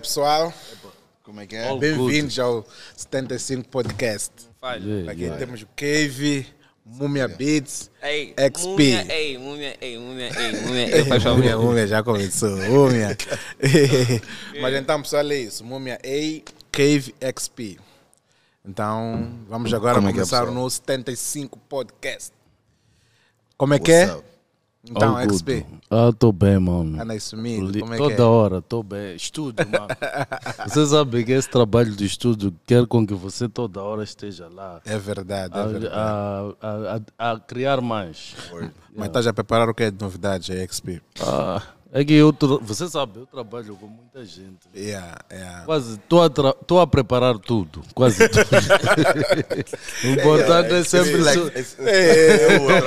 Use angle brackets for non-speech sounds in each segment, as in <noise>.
pessoal. Como é que é? Bem-vindos ao 75 Podcast. Falho. Yeah, Aqui yeah. temos o Cave, Múmia Beats, ei, XP. Múmia, ei, múmia, ei, múmia, ei, múmia. Eu <laughs> múmia, múmia, já começou. Múmia. <laughs> Mas então, pessoal, é isso. Múmia A, Cave XP. Então, vamos agora Como é é, começar é, o nosso 75 Podcast. Como é What's que é? Up? Então, oh, XP. Ah, tô bem, mano. Ah, nice Como é que é? hora, tô bem. Estudo, mano. <laughs> você sabe que esse trabalho de estudo quer com que você toda hora esteja lá. É verdade, é a, é verdade. A, a, a criar mais. <laughs> Mas yeah. tá já preparar o que é de novidade, aí, XP? Ah. É que eu você sabe, eu trabalho com muita gente. Yeah, né? yeah. É, é. Quase estou a, tra... a, preparar tudo. Quase tudo. <laughs> o importante é, é sempre. Like, eu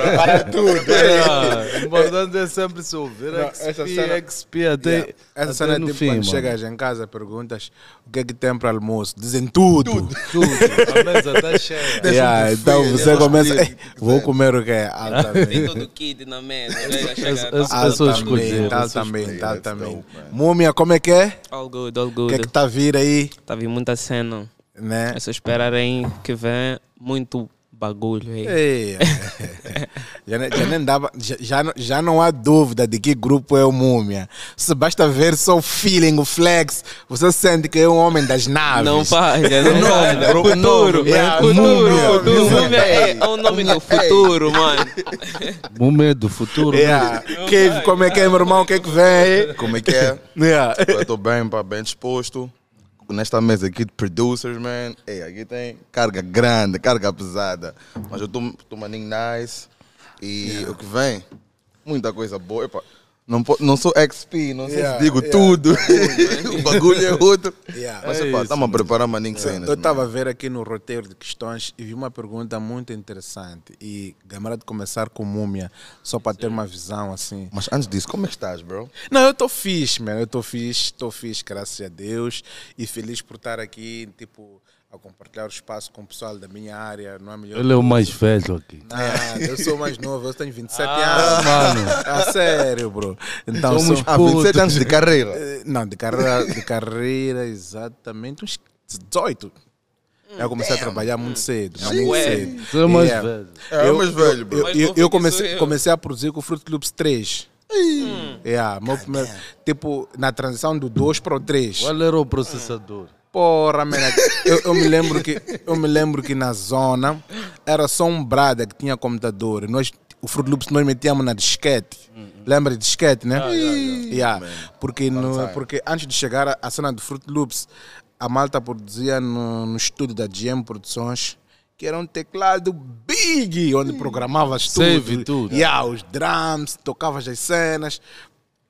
preparo tudo. É, o importante é sempre se ouvir. Não, XP, cena, XP até. Yeah. Essa até cena é tipo fim, quando chegas em casa perguntas o que é que tem para almoço. Dizem tudo. Tudo. tudo. A mesa está cheia. <laughs> Yeah, então você começa. vou comer o que é? Altamente. Ah, tá tem todo o kit na mesa. as Altamente. coisas também, tá também. Múmia, como é que é? All good, all good. O que é que tá a vir aí? Tá a vir muita cena. Né? É só esperarem que vem muito bagulho aí. É, <laughs> já, já, nem dava, já, já não há dúvida de que grupo é o Múmia. Se basta ver só o feeling, o flex, você sente que é um homem das naves. Não faz. Né? não falha. Né? É futuro, né? é, futuro, futuro. Múmia é, é, o nome do futuro, mano. Múmia do futuro. Mano. É. Que, como é que é, meu irmão? O que é que vem? Como é que é? Eu estou bem, bem disposto nesta mesa aqui de producers, man, Ei, aqui tem carga grande, carga pesada. Mas eu estou maninho nice. E yeah. o que vem? Muita coisa boa. Epa, não, não sou XP, não sei yeah, se digo yeah. tudo. o né? <laughs> bagulho é outro. Yeah. Mas é estamos a preparar maninho yeah. Né, eu estava a ver aqui no roteiro de questões e vi uma pergunta muito interessante. E Gamara de começar com múmia, só para ter uma visão assim. Mas antes disso, como estás, bro? Não, eu estou fixe, mano. Eu estou fixe, estou fixe, graças a Deus. E feliz por estar aqui, tipo a compartilhar o espaço com o pessoal da minha área, não é melhor? Ele é o mais velho aqui. Ah, eu sou mais novo, eu tenho 27 ah, anos. Mano. A ah, sério, bro. Então, Somos sou... ah, 27 anos de carreira. Eh, não, de carreira, de carreira exatamente uns 18. Hum, eu comecei a trabalhar muito hum. cedo. Sim. Muito cedo. Você é mais yeah. velho. É, é eu, mais velho, bro. Eu, eu, eu comecei, comecei a produzir com o Fruit Loops 3. Hum. Yeah, meu primeiro, tipo, na transição do 2 para o 3. Qual era o processador? Hum porra, man. Eu, eu, me lembro que, eu me lembro que na zona era só um brada que tinha computador. Nós, o Fruit Loops nós metíamos na disquete. Lembra de disquete, né? Ah, yeah, yeah. yeah. Porque, no, porque antes de chegar à cena do Fruit Loops, a malta produzia no, no estúdio da GM Produções que era um teclado big, onde programavas tudo. e tudo. Yeah, os drums, tocavas as cenas.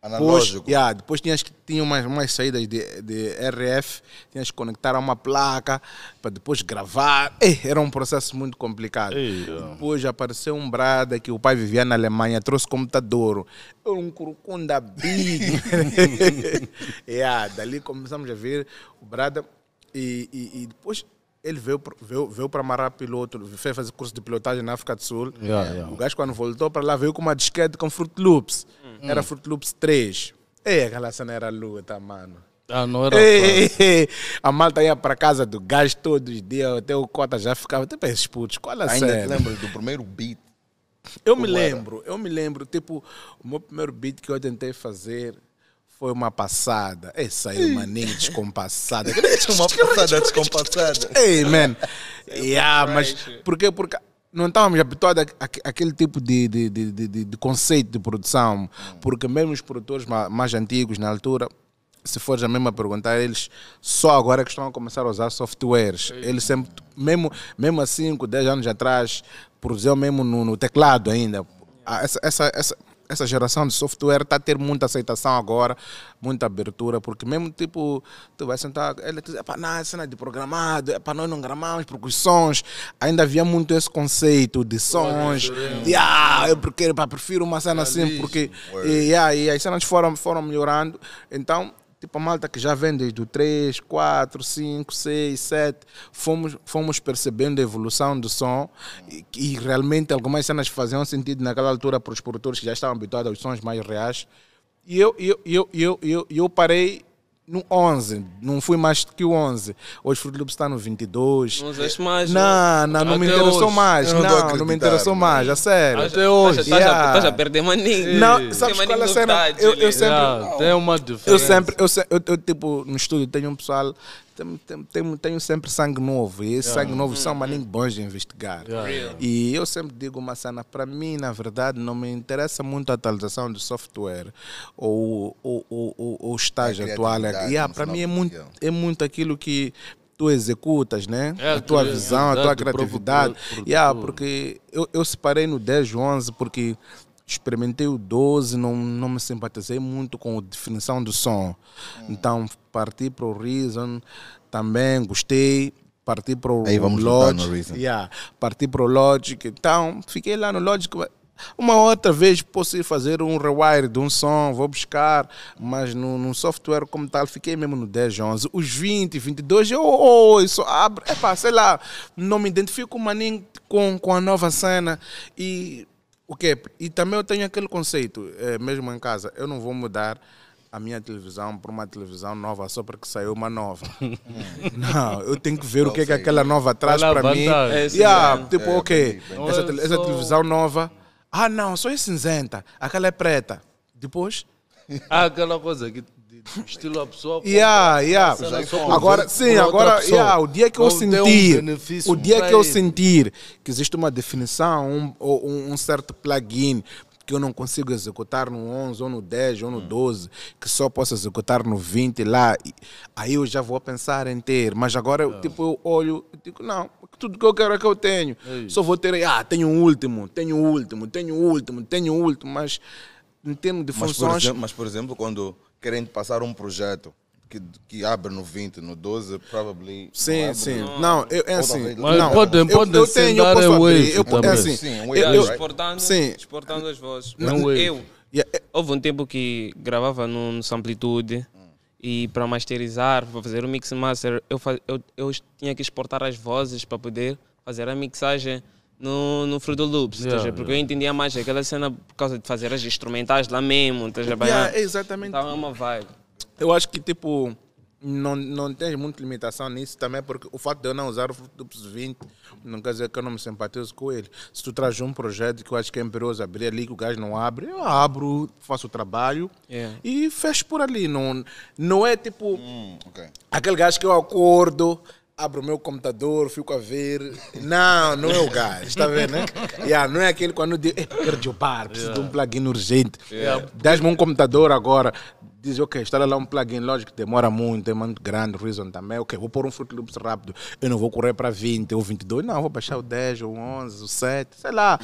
Analógico. Depois, yeah, depois tinhas que tinha umas, umas saídas de, de RF, tinhas que conectar a uma placa para depois gravar. Ei, era um processo muito complicado. depois apareceu um brada que o pai vivia na Alemanha, trouxe computador. Um curucunda big. <laughs> yeah, dali começamos a ver o brada e, e, e depois ele veio, veio, veio para amarrar piloto, fez fazer curso de pilotagem na África do Sul. Yeah, yeah. O gajo, quando voltou para lá, veio com uma disquete com Fruit Loops. Hum. Era Fruit Loops 3. É, aquela cena era luta, mano. Ah, não era. Ei, ei, a malta ia para casa do gás todos os dias, até o Cota já ficava, tipo, esses putos, qual a Ainda cena? Ainda lembro do primeiro beat. Eu me lembro, era? eu me lembro, tipo, o meu primeiro beat que eu tentei fazer foi uma passada. Ei, saiu uma nem descompassada. <laughs> uma passada descompassada. <laughs> Ei, man. yeah, mas por quê? Porque não estávamos habituados àquele tipo de, de, de, de, de conceito de produção, porque mesmo os produtores mais antigos na altura se fores a mesmo a perguntar, eles só agora é que estão a começar a usar softwares. Eles sempre, mesmo, mesmo há 5, 10 anos atrás, produziam mesmo no, no teclado ainda. Essa, essa, essa, essa geração de software está a ter muita aceitação agora, muita abertura, porque mesmo tipo, tu vai sentar, ele diz, é para é cena de programado, é para nós não gramamos porque os sons, ainda havia muito esse conceito de sons, de ah, eu porque, epá, prefiro uma cena assim, porque, e, yeah, e as cenas foram, foram melhorando, então Tipo, a malta que já vem desde o 3, 4, 5, 6, 7. Fomos, fomos percebendo a evolução do som e, e realmente algumas cenas faziam sentido naquela altura para os produtores que já estavam habituados aos sons mais reais. E eu, eu, eu, eu, eu, eu parei no 11, não fui mais do que o 11. Hoje o Fruit Loops está no 22. Não usaste mais? Não, né? não, não me interessou hoje. mais. Eu não, não, não me interessou mais, a sério. Até, hoje. Estás tá yeah. a perder maninho. Não, sabes qual é a cena? Eu, eu né? sempre. Yeah, tem uma diferença. Eu sempre, eu, eu, eu, tipo, no estúdio tenho um pessoal tenho, tenho sempre sangue novo e esse yeah. sangue novo são uhum. maninhos bons de investigar. Yeah. E eu sempre digo Massana, para mim, na verdade, não me interessa muito a atualização do software ou o estágio atual. É, yeah, para mim é muito, é muito aquilo que tu executas, né? É, a tua é, visão, é, a tua criatividade. Pro, pro, pro, yeah, porque eu, eu separei no 10, 11, porque experimentei o 12, não, não me simpatizei muito com a definição do som. Hum. Então parti para o Reason, também gostei. Parti para o Logic. Yeah, parti para o Logic. Então, fiquei lá no Logic. Uma outra vez posso ir fazer um rewire de um som, vou buscar, mas no, no software como tal, fiquei mesmo no 10, 11. Os 20, 22, eu ouço, oh, oh, abro, epá, sei lá, não me identifico maninho com, com a nova cena e o que E também eu tenho aquele conceito, é, mesmo em casa, eu não vou mudar a minha televisão por uma televisão nova só porque saiu uma nova. <laughs> não, eu tenho que ver não, o que é que aquela nova traz para mim. É, yeah, é, tipo, é, ok, bem, essa, essa televisão nova. Ah, não, só é cinzenta, aquela é preta. Depois. Ah aquela coisa que <laughs> estilo a pessoa. Yeah, yeah. Agora, sim, agora, yeah, o dia que eu sentir, um o dia que ele. eu sentir que existe uma definição, um, um, um certo plugin que eu não consigo executar no 11 ou no 10 ou no 12, hum. que só posso executar no 20 lá, aí eu já vou pensar em ter. Mas agora, é. tipo, eu olho e digo, não, tudo que eu quero é que eu tenho. É só vou ter, ah, tenho o um último, tenho o um último, tenho o um último, tenho o último, mas em termos de funções... Mas por, exemplo, mas, por exemplo, quando querendo passar um projeto que, que abre no 20, no 12, probably Sim, sim. Não, eu, é assim. Mas não, podem pode eu, tenho, eu posso abrir. Eu, é assim. Sim, eu, eu, exportando, sim. exportando as vozes. Não, eu, yeah. É- é- houve um tempo que gravava no, no Samplitude hum. e para masterizar, para fazer o mix master, eu, faz, eu, eu tinha que exportar as vozes para poder fazer a mixagem no, no Fruit Loops, yeah, porque eu entendia mais aquela cena por causa de fazer as instrumentais lá mesmo, estás a yeah, Exatamente. Então é uma vibe. Eu acho que tipo, não, não tens muita limitação nisso também, porque o fato de eu não usar o Fruit Loops 20 não quer dizer que eu não me simpatizo com ele. Se tu traz um projeto que eu acho que é imperioso abrir ali, que o gajo não abre, eu abro, faço o trabalho yeah. e fecho por ali. Não, não é tipo hum, okay. aquele gajo que eu acordo abro o meu computador, fico a ver. Não, não é o gajo, está vendo, né? yeah, não é aquele quando diz, eh, perdi o bar, preciso yeah. de um plugin urgente. Yeah. Dás-me um computador agora. Diz, ok, instala lá um plugin, lógico que demora muito, é muito grande, Reason também. Ok, vou pôr um Fruit Loops rápido. Eu não vou correr para 20 ou 22, não, vou baixar o 10, ou 11, o 7, sei lá.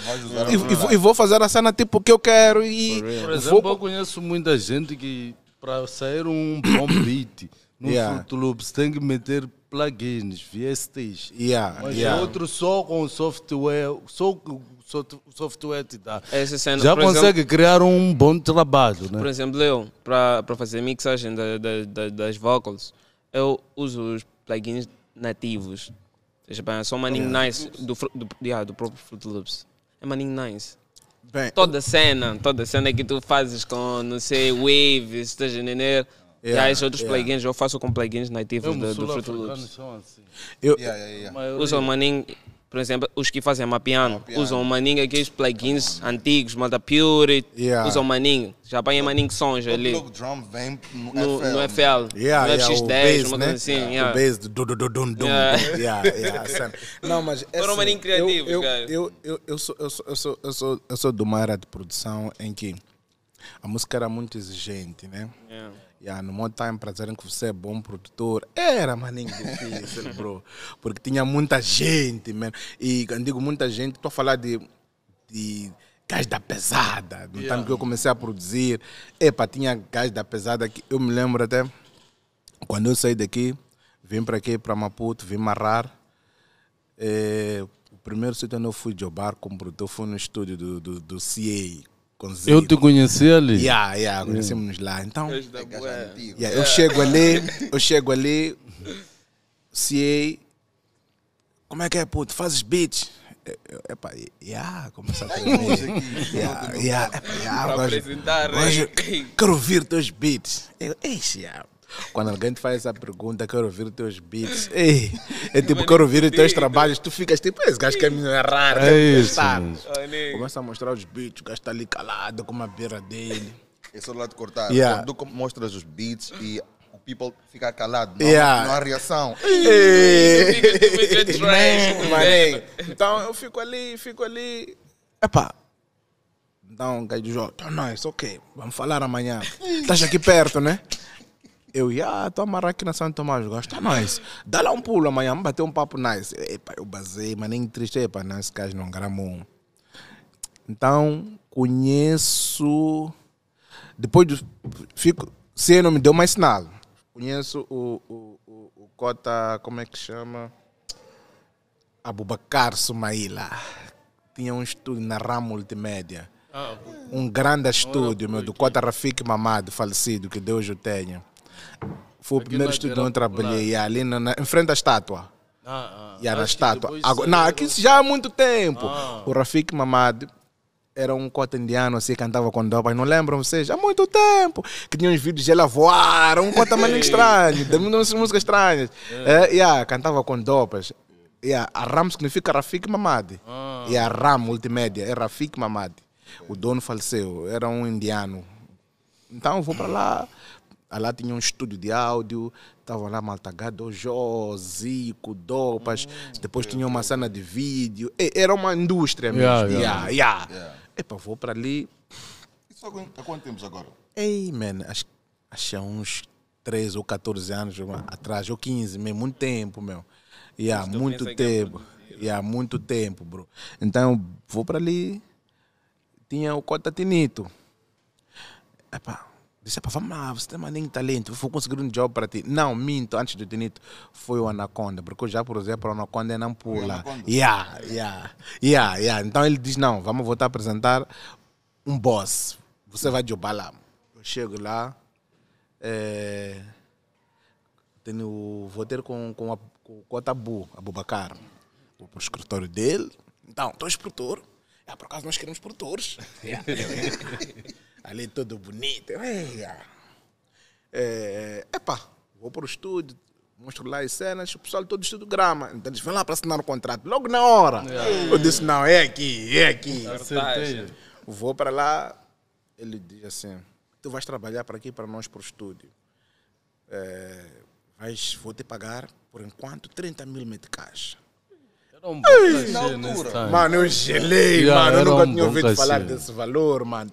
E, e, e, vou fazer a cena tipo que eu quero. E Por exemplo, vou... eu conheço muita gente que para sair um bom beat no yeah. Fruit Loops tem que meter plugins, VSTs. Yeah, mas yeah. outro só com software, só o software te dá. Cena, é, Já consegue exemplo, criar um bom trabalho, né? Por exemplo, eu, para fazer mixagem da, da, da, das vocals, eu uso os plugins nativos. Seja bem, é só Manning Nice do, do, yeah, do próprio Fruit Loops. É Manning Nice. Bem, toda cena, toda cena que tu fazes com, não sei, waves, estás a entender? Yeah, yeah, outros yeah. plugins, eu faço com plugins nativos do, do Fruit Loops. Assim. Eu, yeah, yeah, Usam maninho, por exemplo, os que fazem é mapeando, mapeando. usam Manning aqueles plugins antigos, Malta Pure, usam Manning, já apanha Manning sons ali. O drum vem no, no, FL, no né? FL, yeah, no FX10, base, uma né? coisa né? assim. Yeah. O bass, dum dum dum dum. Yeah, yeah, Não, mas é Foram assim, maninho criativos, eu, cara. Eu, sou, eu sou de uma era de produção em que a música era muito exigente, né? Yeah Yeah, no meu time para dizerem que você é bom produtor, era maninho difícil, <laughs> bro. Porque tinha muita gente, mano. E quando digo muita gente, estou a falar de, de gás da pesada. No yeah. tempo que eu comecei a produzir, epa, tinha gás da pesada que eu me lembro até quando eu saí daqui, vim para aqui, para Maputo, vim marrar. É, o primeiro sítio onde eu fui jogar como produtor foi no estúdio do, do, do CA com Eu te conheci ali? Yeah, yeah, conhecemos yeah. lá. É. Então, é. yeah, eu chego ali, eu chego ali, CA, como é que é, puto? Fazes beats? É, epá, já começar a música. Yeah, já já yeah, apresentar. quero ouvir teus beats. Eu, eixe, yeah, quando alguém te faz essa pergunta, quero ouvir os teus beats. Ei, é tipo, quero ouvir os teus trabalhos. Tu ficas tipo, esse gajo quer me narrar. É, é, é, é isso. Começa a mostrar os beats, o gajo está ali calado com uma beira dele. Esse é o lado de cortar. Yeah. tu mostras os beats e o people fica calado, não, yeah. não há reação. então eu fico ali, fico ali. Epá, então, o gajo diz, oh, não, isso ok, vamos falar amanhã. Estás aqui perto, né? Eu ia, ah, tomar estou aqui na Santo Tomás, gosta, tá nice. Dá lá um pulo amanhã, vamos bater um papo nice. Epa, eu basei, mas nem triste, epa, não, esse gajo não gramou. Então, conheço. Depois do. Fico. Se ele não me deu mais sinal. Conheço o, o, o, o Cota, como é que chama? Abubacar Sumaila. Tinha um estúdio na RAM Multimédia. Ah, um grande estúdio, meu, do Cota Rafik Mamado, falecido, que Deus o tenha. Foi o primeiro é estúdio onde eu trabalhei, é ali na, na, em frente à estátua. Ah, ah, e era a estátua. Agora, não, aqui já há muito tempo. Ah. O Rafik Mamad era um cota indiano assim, cantava com dopas, não lembram vocês? Há muito tempo. Que tinha uns vídeos de ela voar, um cota maninho <laughs> estranho, de músicas estranhas. É. É, yeah, cantava com dopas. Yeah, a RAM significa Rafik Mamad. Ah. E a RAM multimédia é Rafik Mamad. O dono faleceu, era um indiano. Então vou para lá lá tinha um estúdio de áudio, estava lá Maltagado, Jó, Zico, Dopas, hum, depois tinha uma cena de vídeo. E, era uma indústria mesmo. Yeah, yeah, yeah. yeah. Epa, vou para ali. Isso há quanto tempo agora? Ei, man, acho, acho há uns 13 ou 14 anos atrás, ou 15, mesmo, muito tempo, meu. Yeah, Mas muito é tempo. E yeah, muito tempo, bro. Então, vou para ali. Tinha o Cota Tinito. Epa, Disse, vamos lá, você tem maninho talento, vou conseguir um job para ti. Não, minto, antes do Tinito foi o Anaconda, porque eu já, por exemplo, o Anaconda é não pula. Yeah, yeah, yeah, yeah. Então ele diz, não, vamos voltar a apresentar um boss. Você vai jobar lá. Eu chego lá, é, tenho, vou ter com, com, a, com o Tabu, Abubacar. Vou para o escritório dele. Então, estou produtor. é por acaso nós queremos produtores. Yeah. <laughs> <laughs> ali todo bonito. Ah. É, é epá, vou para o estúdio, mostro lá as cenas, o pessoal todo estudo grama. Então eles vão lá para assinar o contrato, logo na hora. Yeah. É. Eu disse, não, é aqui, é aqui. É Acertei. Vou para lá, ele diz assim, tu vais trabalhar para aqui, para nós, para o estúdio. É, vou te pagar, por enquanto, 30 mil meticais. Era um bom Ei, na altura. Mano, eu gelei, yeah, mano. Eu nunca um tinha ouvido falar desse valor, mano.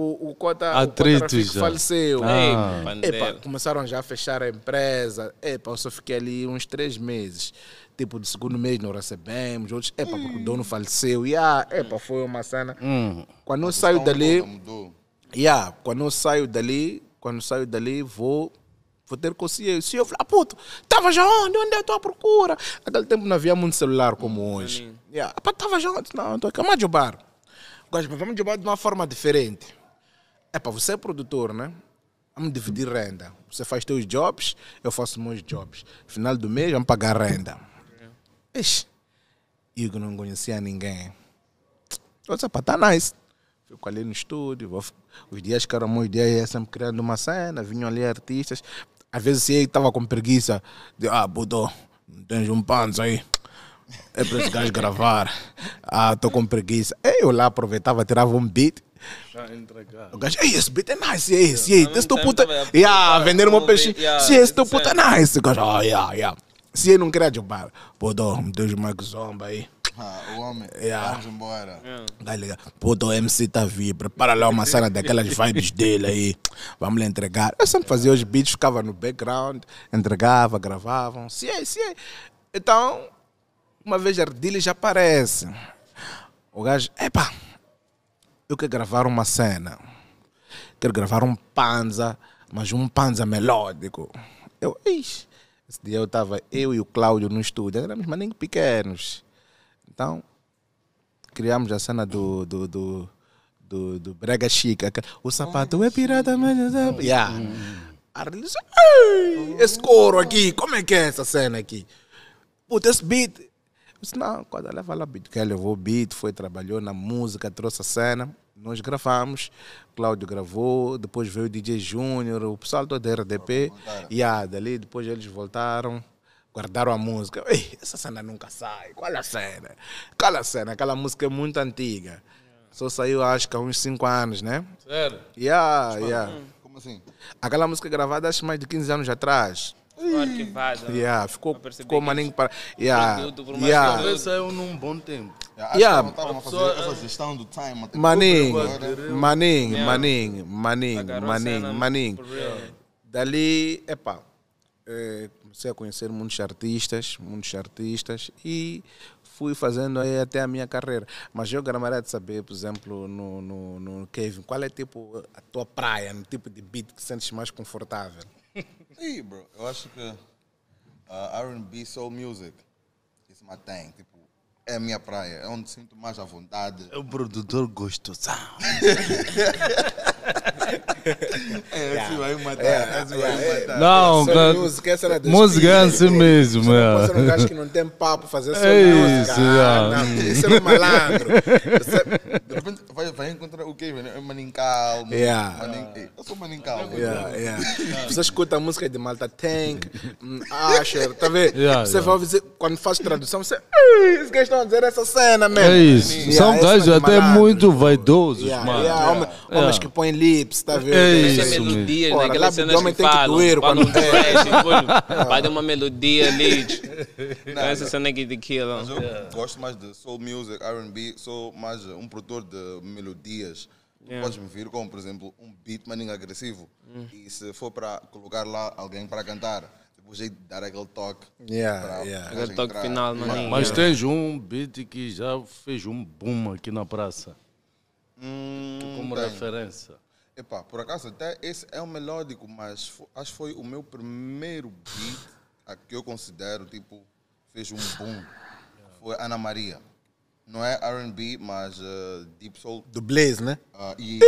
o, o cota, Atritos, o cota faleceu. Ah. Epa, começaram já a fechar a empresa. Epa, eu só fiquei ali uns três meses. Tipo, do segundo mês não recebemos, outros, epa, hum. porque o dono faleceu. E ah, epa, foi uma cena. Hum. Quando eu saio dali. e Yeah, quando eu saio dali, quando saio dali, vou vou ter consciência. Se eu falar, ah, puto, estava já onde? Onde é a tua procura? Aquele tempo não havia muito celular como hum, hoje. Estava ah, yeah. já onde? Não, estou aqui, vamos jogar. Tipo, vamos jogar de uma forma diferente é para você é produtor, né? Vamos dividir renda. Você faz teus jobs, eu faço meus jobs. Final do mês, vamos pagar renda. Ixi, eu não conhecia ninguém. Eu disse, pá, tá nice. Fico ali no estúdio, vou... os dias que eram meus dias, ia sempre criando uma cena, vinham ali artistas. Às vezes eu estava com preguiça, de, ah, Budô, não tens um panzo aí. É para esse gajo gravar. Ah, estou com preguiça. Eu lá aproveitava, tirava um beat o gajo, ei, esse beat é nice, yeah, esse, yeah, esse teu puta. Yeah, vender meu peixe. Se esse teu puta é nice. O gajo, oh, yeah, yeah. Se ele não queria tipo, ah, jogar, pô, dou, me deixa uma zomba aí. Ah, o homem. Yeah. Vamos embora. É. Dá Yeah. Pô, o MC tá vivo. prepara lá uma cena daquelas vibes dele aí. Vamos lhe entregar. Eu sempre fazia os beats, ficava no background, entregava, gravavam. Se é, se é. Então, uma vez a Ardile já aparece. O gajo, epa eu quero gravar uma cena. Quero gravar um panza, mas um panza melódico. Eu, ixi, esse dia eu estava, eu e o Cláudio no estúdio, éramos maninhos pequenos. Então, criamos a cena do, do, do, do, do Brega Chica. É, o sapato é pirata, mas... Hum. Yeah. A religião, esse coro aqui, como é que é essa cena aqui? Puta, esse beat, eu disse, não, quando ela o beat, que ela levou o beat, foi, trabalhou na música, trouxe a cena nós gravamos, Cláudio gravou, depois veio o DJ Júnior, o pessoal todo da RDP, e ah, dali depois eles voltaram, guardaram a música. Ei, essa cena nunca sai, qual a cena? Qual a cena? Aquela música é muito antiga. Só saiu acho que há uns 5 anos, né? Sério? Yeah, yeah. Hum. Como assim? Aquela música é gravada acho mais de 15 anos atrás. Arquivada. Né? Yeah, ficou, ficou maninho para. Yeah, yeah. Saiu num bom tempo. Acho yeah. que estavam a fazer essa gestão do time. Né? Maninho, maninho, yeah. maninho, maninho, maninho, né? maninho. Dali, epá, eh, comecei a conhecer muitos artistas, muitos artistas e fui fazendo aí até a minha carreira. Mas eu gostaria é de saber, por exemplo, no, no, no Kevin, qual é tipo a tua praia, no tipo de beat que sentes mais confortável? Sim, <laughs> bro, eu acho que uh, R&B, soul music, is my thing, tipo é a minha praia, é onde sinto mais à vontade. É um produtor gostosão. <laughs> <laughs> É, vai é, é, é. matar. Não, é, música, é assim mesmo. Você tá não um gajo que não tem papo fazer é Isso, ah, não, isso hum. é um malandro. de repente vai, vai encontrar o quê? Né? Manincalmo. Yeah. Manin, eu sou manincalmo. <laughs> Yeah, Você escuta a música de Malta Tank, hum, Asher, tá vendo? você vai dizer, quando faz tradução, você. Esses gajos estão a dizer essa cena mesmo. É isso. São gajos até muito vaidosos, mano. Homens que põem tem lips, tá vendo? É isso melodias, Ora, né? Aquelas cenas que falam. Doer quando um flash, <laughs> ah. vai dar uma melodia ali. Não, essa cena de daquilo. Mas eu gosto mais de soul music, R&B, sou mais um produtor de melodias. Yeah. Podes me vir com, por exemplo, um beat maninho agressivo. Mm. Hum. E se for para colocar lá alguém para cantar, o jeito de dar aquele toque. Yeah, yeah. Aquele toque entrar. final, maninho. Mas tens um beat que já fez um boom aqui na praça. Hum, como tem. referência. Epá, por acaso até esse é o melódico, mas acho que foi o meu primeiro beat a que eu considero, tipo, fez um boom. Foi Ana Maria. Não é RB, mas uh, Deep Soul. Do Blaze, né? Uh, e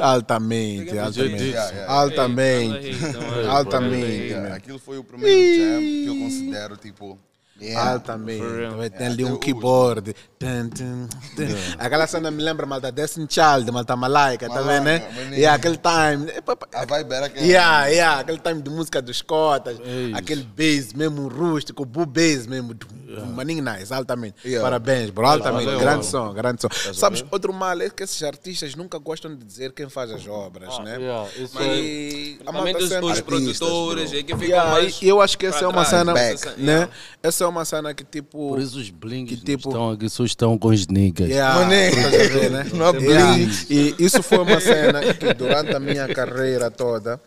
Altamente, altamente. altamente. Altamente. Aquilo foi o primeiro jam que eu considero, tipo Yeah, ah, também. Tem é, ali um keyboard. Tum, tum, tum. Yeah. Aquela cena me lembra mal da Destiny Child, mal da Malaika, tá né? E aquele time. É, a vibe era aquele. Yeah, yeah, aquele time de música dos cotas, Eish. É aquele bass mesmo rústico, bu bass mesmo. Yeah. Maninho nice, altamente. Yeah. Parabéns, bro, altamente. Yeah. Grande som, grande som. That's tá Sabes, outro mal é que esses artistas nunca gostam de dizer quem faz as obras, ah, né? Yeah, Mas, é... Também dos, os, produtores, bro. é que fica mais. Eu acho que essa é uma cena. Back, né? Essa é uma cena que tipo. Por isso os blings que, tipo, estão aqui, só estão com os niggas. Yeah, né? <laughs> yeah. E isso foi uma cena que durante a minha carreira toda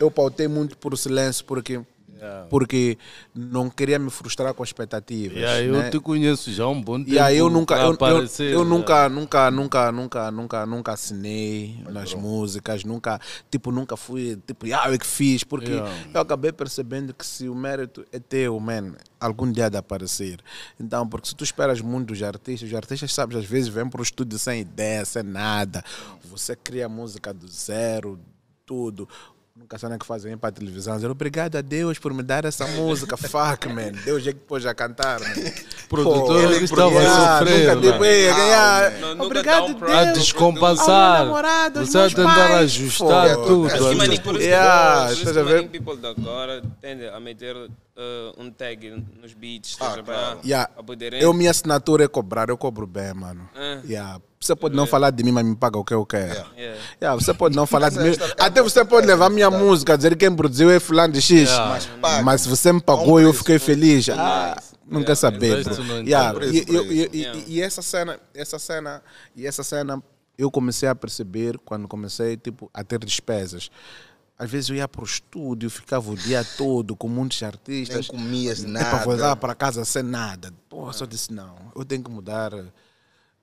eu pautei muito por silêncio, porque Yeah. Então. Porque não queria me frustrar com expectativas. Yeah, né? Eu te conheço já há um bom tempo. Yeah, eu nunca, eu, aparecer, eu, eu, eu né? nunca, nunca, nunca, nunca, nunca, nunca assinei Mas nas bom. músicas, nunca, tipo, nunca fui, tipo, ah, eu é que fiz, porque eu acabei percebendo que se o mérito é teu, man, algum dia de aparecer. Então, porque se tu esperas muito dos artistas, os artistas, sabes, às vezes vêm para o estúdio sem ideia, sem nada. Você cria música do zero, tudo. Nunca sabem que fazem para a televisão. Dizer, obrigado a Deus por me dar essa música. Fuck, man. Deus é que pôs a cantar. Produtor, ele estava a sofrer. Nunca, não, obrigado a Deus. A descompensar. Você a tentar ajustar Pô, tudo. Assim, yeah, por isso people de agora tendem a meter Uh, um tag nos beats, ah, tá claro. yeah. Eu, minha assinatura é cobrar, eu cobro bem, mano. Uh. Yeah. Você pode não falar de mim, mas me paga o que eu quero. Yeah. Yeah. Yeah, você pode não falar de mim. Até você pode é levar minha música, dizer quem produziu é fulano de X. Mas, paga. você me pagou eu fiquei né? feliz. Ah, não quer saber. E essa cena, essa cena, e essa cena eu comecei a perceber quando comecei tipo, a ter despesas. Às vezes eu ia para o estúdio, ficava o dia todo com muitos artistas. Não comias nada. Para voltar para casa sem nada. Pô, ah. só disse, não, eu tenho que mudar,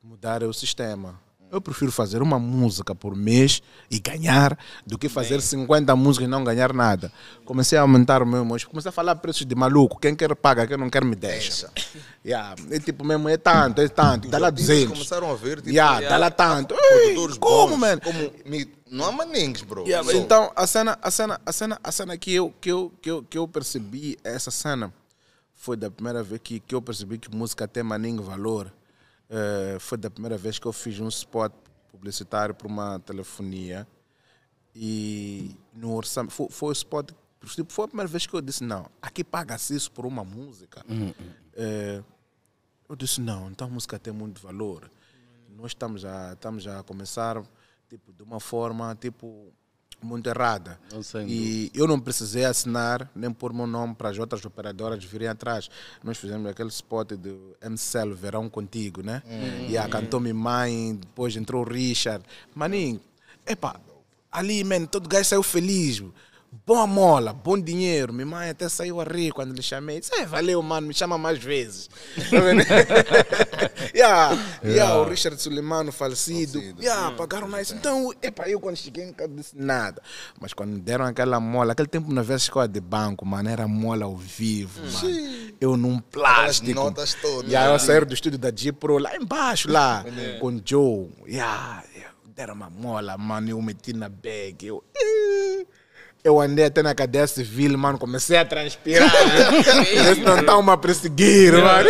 mudar o sistema. Eu prefiro fazer uma música por mês e ganhar do que fazer Bem. 50 músicas e não ganhar nada. Comecei a aumentar o meu moço, comecei a falar preços de maluco. Quem quer paga, quem não quer me deixa. <laughs> yeah. E tipo mesmo, é tanto, é tanto. Dá lá 200. Então, começaram a ver, tipo, yeah, dá lá tanto. Ei, como, mano? Como, não há manengues, bro. Yeah, Então, a cena, a cena, a cena, a cena que, eu, que, eu, que, eu, que eu percebi, essa cena, foi da primeira vez que, que eu percebi que música tem maninho valor é, foi da primeira vez que eu fiz um spot publicitário para uma telefonia e no orçamento foi, foi o spot tipo, foi a primeira vez que eu disse não aqui paga-se isso por uma música uhum. eu disse não então a música tem muito valor uhum. nós estamos já estamos a começar tipo de uma forma tipo muito errada. E eu não precisei assinar nem pôr meu nome para as outras operadoras virem atrás. Nós fizemos aquele spot do MCL Verão Contigo, né? Hum. E a cantou-me mãe, depois entrou o Richard. Maninho, epá, ali, man, todo gajo saiu feliz boa mola, bom dinheiro. Minha mãe até saiu a rir quando lhe chamei. Disse, valeu, mano, me chama mais vezes. yeah, yeah, yeah. O Richard Suleimano falecido. falecido yeah, pagaram mais. Então, epa, eu quando cheguei nunca disse nada. Mas quando deram aquela mola, aquele tempo na vez escola de banco, mano, era mola ao vivo, mano. Sim. Eu num plástico. As notas todas. E aí eu né? saí do estúdio da Gipro lá embaixo, lá, com o Joe. Yeah, yeah. Deram uma mola, mano, eu meti na bag. Eu... Eu andei até na cadeia civil, mano, comecei a transpirar. Eles né? <laughs> a tentar me a perseguir, mano.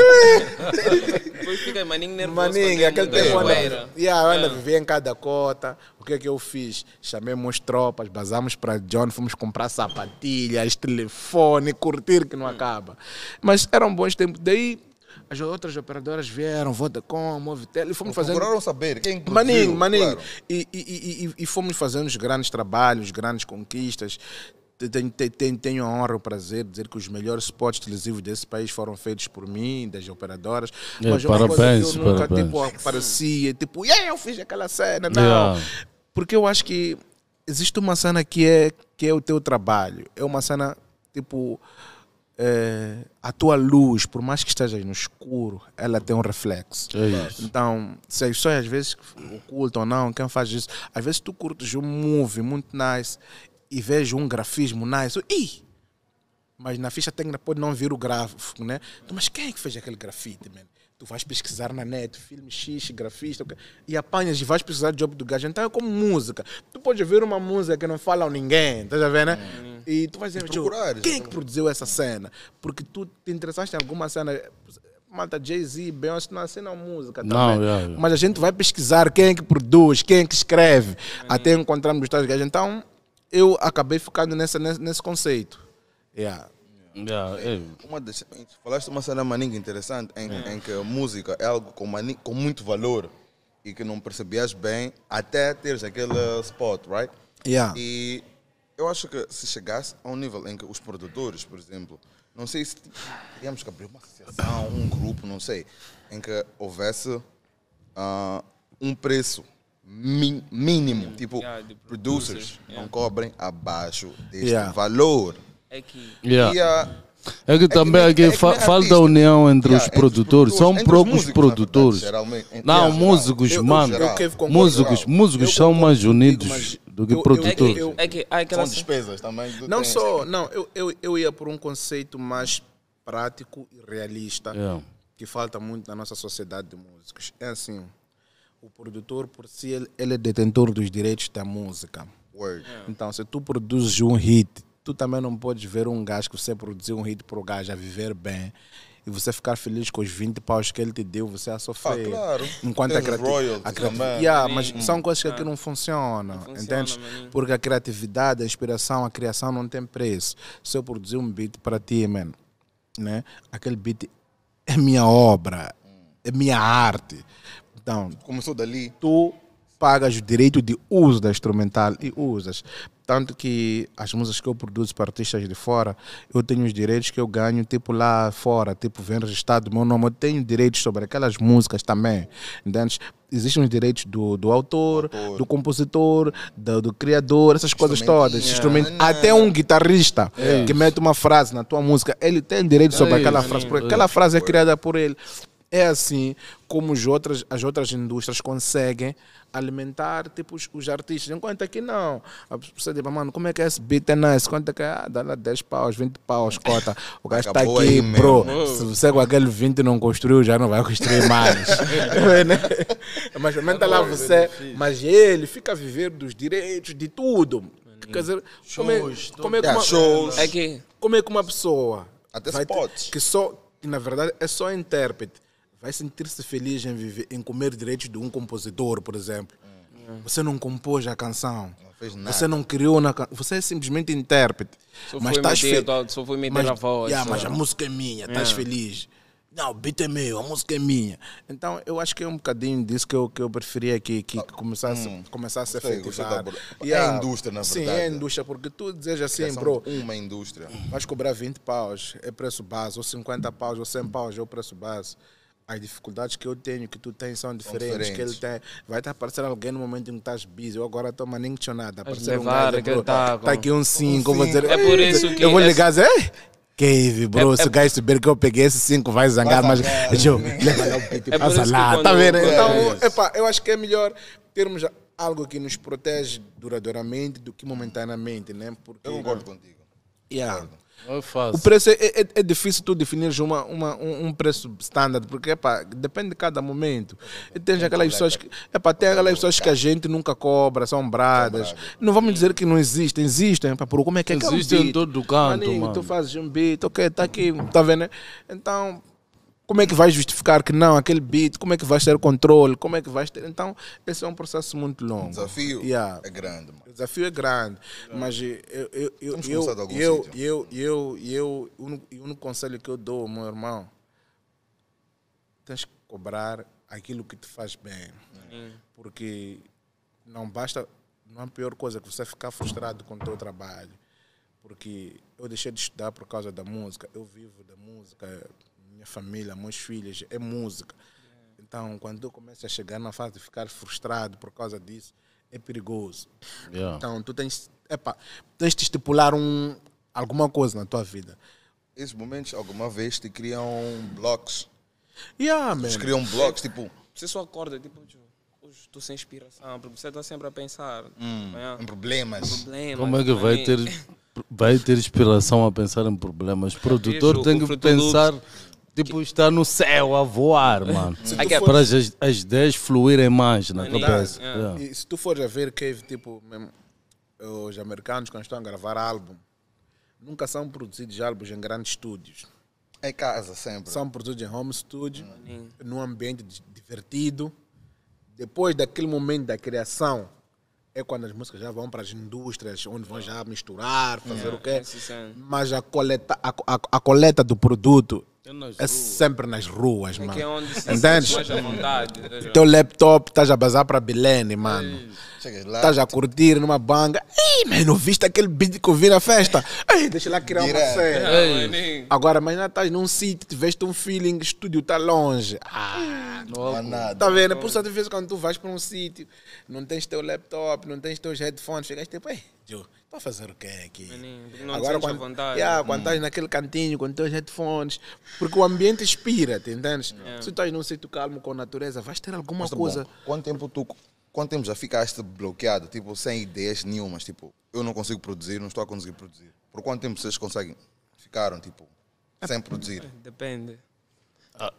Depois <laughs> fica maninho nervoso. Maninho, aquele tempo né? eu a yeah, eu anda é. vivia em cada cota. O que é que eu fiz? Chamemos tropas, basamos para John, fomos comprar sapatilhas, telefone, curtir que não hum. acaba. Mas eram bons tempos. Daí as outras operadoras vieram, Vodacom, Movitel, e fomos fazendo. Procuraram saber quem produziu, Maninho, maninho. Claro. E, e, e, e, fomos fazendo os grandes trabalhos, grandes conquistas. Tenho, tenho, tenho a honra e o prazer de dizer que os melhores spots televisivos desse país foram feitos por mim, das operadoras. É, mas parabéns, uma coisa que eu nunca tipo, aparecia, tipo, yeah, eu fiz aquela cena, não. Yeah. Porque eu acho que existe uma cena que é, que é o teu trabalho. É uma cena, tipo eh, a tua luz, por mais que estejas no escuro, ela tem um reflexo. É então, se as é pessoas às vezes ocultam ou não, quem faz isso? Às vezes tu curtes um movie muito nice e vejo um grafismo nice. Ih! Mas na ficha técnica pode não vir o gráfico, né? Mas quem é que fez aquele grafite, mano? tu vais pesquisar na net, filme X, grafista, okay, e apanhas e vais pesquisar de job do gajo. Então é como música. Tu podes ver uma música que não fala a ninguém, estás a ver, né? Uhum. E tu vais dizer, quem é que produziu essa cena? Porque tu te interessaste em alguma cena. Mata Jay-Z, Beyoncé, não assina música também. Não, é, é. Mas a gente vai pesquisar quem é que produz, quem é que escreve, hum. até encontrarmos os tais gajos. Então, eu acabei ficando nessa, nesse, nesse conceito. Yeah. É, é. uma das, falaste uma cena maninga interessante em, hum. em, que a música é algo com, com muito valor e que não percebias bem até teres aquele spot, right? Yeah. E eu acho que se chegasse a um nível em que os produtores, por exemplo, não sei se teríamos que abrir uma associação, um grupo, não sei, em que houvesse uh, um preço mínimo, hum. tipo, yeah, producers, producers yeah. não cobrem abaixo deste valor é que. Yeah. E, é, é que também aqui fala é que, fa união entre yeah, os produtores. Entre são poucos produtores. não, músicos, mano. músicos, músicos são mais unidos mas, do que produtores. É que, é que, são despesas também. Não só, não. Eu, eu, eu ia por um conceito mais prático e realista yeah. que falta muito na nossa sociedade de músicos. É assim, o produtor por si, ele, ele é detentor dos direitos da música. Word. Então, se tu produzes um hit tu também não podes ver um gajo que você produziu um hit para o gajo a viver bem e você ficar feliz com os 20 paus que ele te deu, você é a ah, sofrer. Ah, claro. Enquanto Tens a criatividade. Yeah, mas são coisas que aqui não funcionam, não funciona, Porque a criatividade, a inspiração, a criação não tem preço. Se eu produzir um beat para ti, man, né? aquele beat é minha obra, é minha arte. Então, começou dali. Tu pagas o direito de uso da instrumental e usas. Tanto que as músicas que eu produzo para artistas de fora, eu tenho os direitos que eu ganho, tipo lá fora, tipo vem registrado meu nome, eu tenho direitos sobre aquelas músicas também. Entende? Existem os direitos do, do autor, autor. do compositor, do, do criador, essas coisas todas. Instrumento, até um guitarrista é que mete uma frase na tua música, ele tem direito sobre é aquela frase, porque aquela frase é criada por ele. É assim como as outras, as outras indústrias conseguem alimentar tipo, os, os artistas. Enquanto aqui é não. A pessoa diz, mano, como é que é esse beat é nice? Quanto é que é? Ah, dá lá 10 paus, 20 paus, cota. O gajo está aqui, bro. Mesmo. Se você com aquele 20 não construiu, já não vai construir mais. <laughs> É, né? mas aumenta tá lá você. É mas ele fica a viver dos direitos de tudo. Quer dizer, como é, como é, que uma, como é que uma pessoa até spots. Que, só, que na verdade é só intérprete vai sentir-se feliz em, viver, em comer direitos de um compositor, por exemplo. Hum. Você não compôs a canção. Não você não criou na canção. Você é simplesmente intérprete. Só mas estás feliz. Só meter mas, a voz. Yeah, mas é. a música é minha, estás é. feliz. Não, o beat é meu, a música é minha. Então eu acho que é um bocadinho disso que eu, que eu preferia que, que começasse, hum, começasse a efetivar. Da... Yeah. É a indústria, na verdade. Sim, é a indústria, porque tu dizes assim, bro. Uma indústria. Hum. Vais cobrar 20 paus, é preço base, ou 50 paus, ou 100 paus, é o preço base as dificuldades que eu tenho, que tu tens, são diferentes, diferentes. que ele tem. Vai estar aparecer alguém no momento em que estás busy. Eu agora estou manencionado. Aparecer levar, um gajo, tá, tá aqui um 5, um vou dizer... É por isso que... Eu vou é ligar e dizer... Cave, bro, é, se é, o gajo souber que eu peguei esse 5, vai zangar, mas... Joe, leva passa lá, tá vendo? Então, epa, eu acho que é melhor termos algo que nos protege duradouramente do que momentaneamente, né? Porque, eu concordo contigo. Yeah. Concordo. O preço é, é, é, é difícil tu definir uma, uma, um, um preço standard, porque epa, depende de cada momento. E tens aquelas pessoas que. Epa, tem aquelas pessoas que a gente nunca cobra, são bradas. Não vamos dizer que não existem, existem. Epa, por como é que é que é um Existem em todo canto. mano. tu fazes um beat, ok, tá aqui, tá vendo? Né? Então, como é que vais justificar que não, aquele beat? Como é que vais ter controle? Como é que vais ter. Então, esse é um processo muito longo. O desafio yeah. é grande. Mano. O desafio é grande. É. Mas eu. Eu, eu, eu, eu, eu, eu, eu, o único, o único conselho que eu dou, meu irmão, tens que cobrar aquilo que te faz bem. Porque não basta. Não é a pior coisa que você ficar frustrado com o teu trabalho. Porque eu deixei de estudar por causa da música, eu vivo da música, minha família, meus filhos, é música. Então, quando tu começa a chegar na fase de ficar frustrado por causa disso, é perigoso. Yeah. Então, tu tens, epa, tens de estipular um, alguma coisa na tua vida. Esses momentos, alguma vez, te criam blocos. Yeah, Eles criam blocos, tipo... Você só acorda, tipo, hoje estou sem inspiração, porque você está sempre a pensar. Hum, né? Em problemas. problemas. Como é que vai ter... Vai ter inspiração a pensar em problemas. O produtor tem que pensar. Tipo, estar no céu a voar, mano. É for... Para as, as ideias fluírem mais na tua cabeça. E se tu fores a ver que tipo, mesmo, os americanos quando estão a gravar álbum, nunca são produzidos álbuns em grandes estúdios. Em casa, sempre. São produzidos em home studio, hum. num ambiente divertido. Depois daquele momento da criação, é quando as músicas já vão para as indústrias, onde vão já misturar, fazer yeah, é, o quê. Mas a coleta, a, a, a coleta do produto é sempre nas ruas, mano. É que é onde se sente mais à vontade. Né, Teu laptop estás a bazar para Bilene, mano. É Estás a curtir numa banga. Ei, mas não viste aquele beat que eu vi na festa? É. Ei, deixa lá criar Direto. uma cena. É, é Agora, mas estás num sítio, tiveste um feeling, estúdio está longe. Ah, hum. não há nada. Tá vendo? Por isso, às vezes, quando tu vais para um sítio, não tens teu laptop, não tens teus headphones, chegas tipo, ei, Joe, a fazer o quê aqui? Menino, não Agora, quando, vontade. Yeah, quando hum. estás naquele cantinho com teus headphones, porque o ambiente inspira, entendes? Yeah. Se tu estás num sítio calmo com a natureza, vais ter alguma Mas, coisa. Bom, quanto tempo tu quanto tempo já ficaste bloqueado, tipo, sem ideias nenhumas, tipo, eu não consigo produzir, não estou a conseguir produzir? Por quanto tempo vocês conseguem? Ficaram, tipo, é, sem produzir? É, depende. Ah,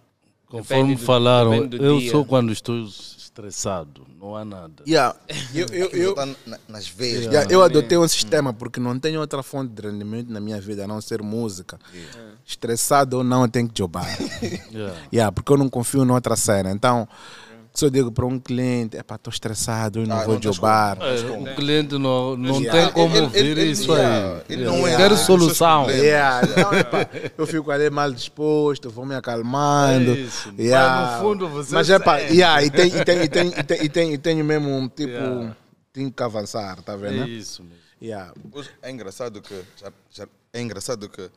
conforme depende do, falaram, eu dia. sou quando estou estressado, não há nada. Yeah. <laughs> eu, eu, eu, tá nas veias. Yeah. Tá yeah, eu adotei um hum. sistema porque não tenho outra fonte de rendimento na minha vida a não ser música. Yeah. Estressado ou não, eu tenho que jobar. <laughs> yeah. porque eu não confio noutra cena. Então. Se eu digo para um cliente, é para estou estressado, eu não ah, vou não É, o cliente não, não yeah. tem como ele, ouvir ele, isso yeah. aí. Ele não é yeah. solução. Não, epa, é eu fico ali mal disposto, vou me acalmando. É Mas, no fundo você Mas é para. e, tem, e, tem, e, tem, e, tem, e, tem, e tenho mesmo um tipo, tenho que avançar, tá vendo? É isso mesmo. Yeah. É engraçado que, já, já, é engraçado que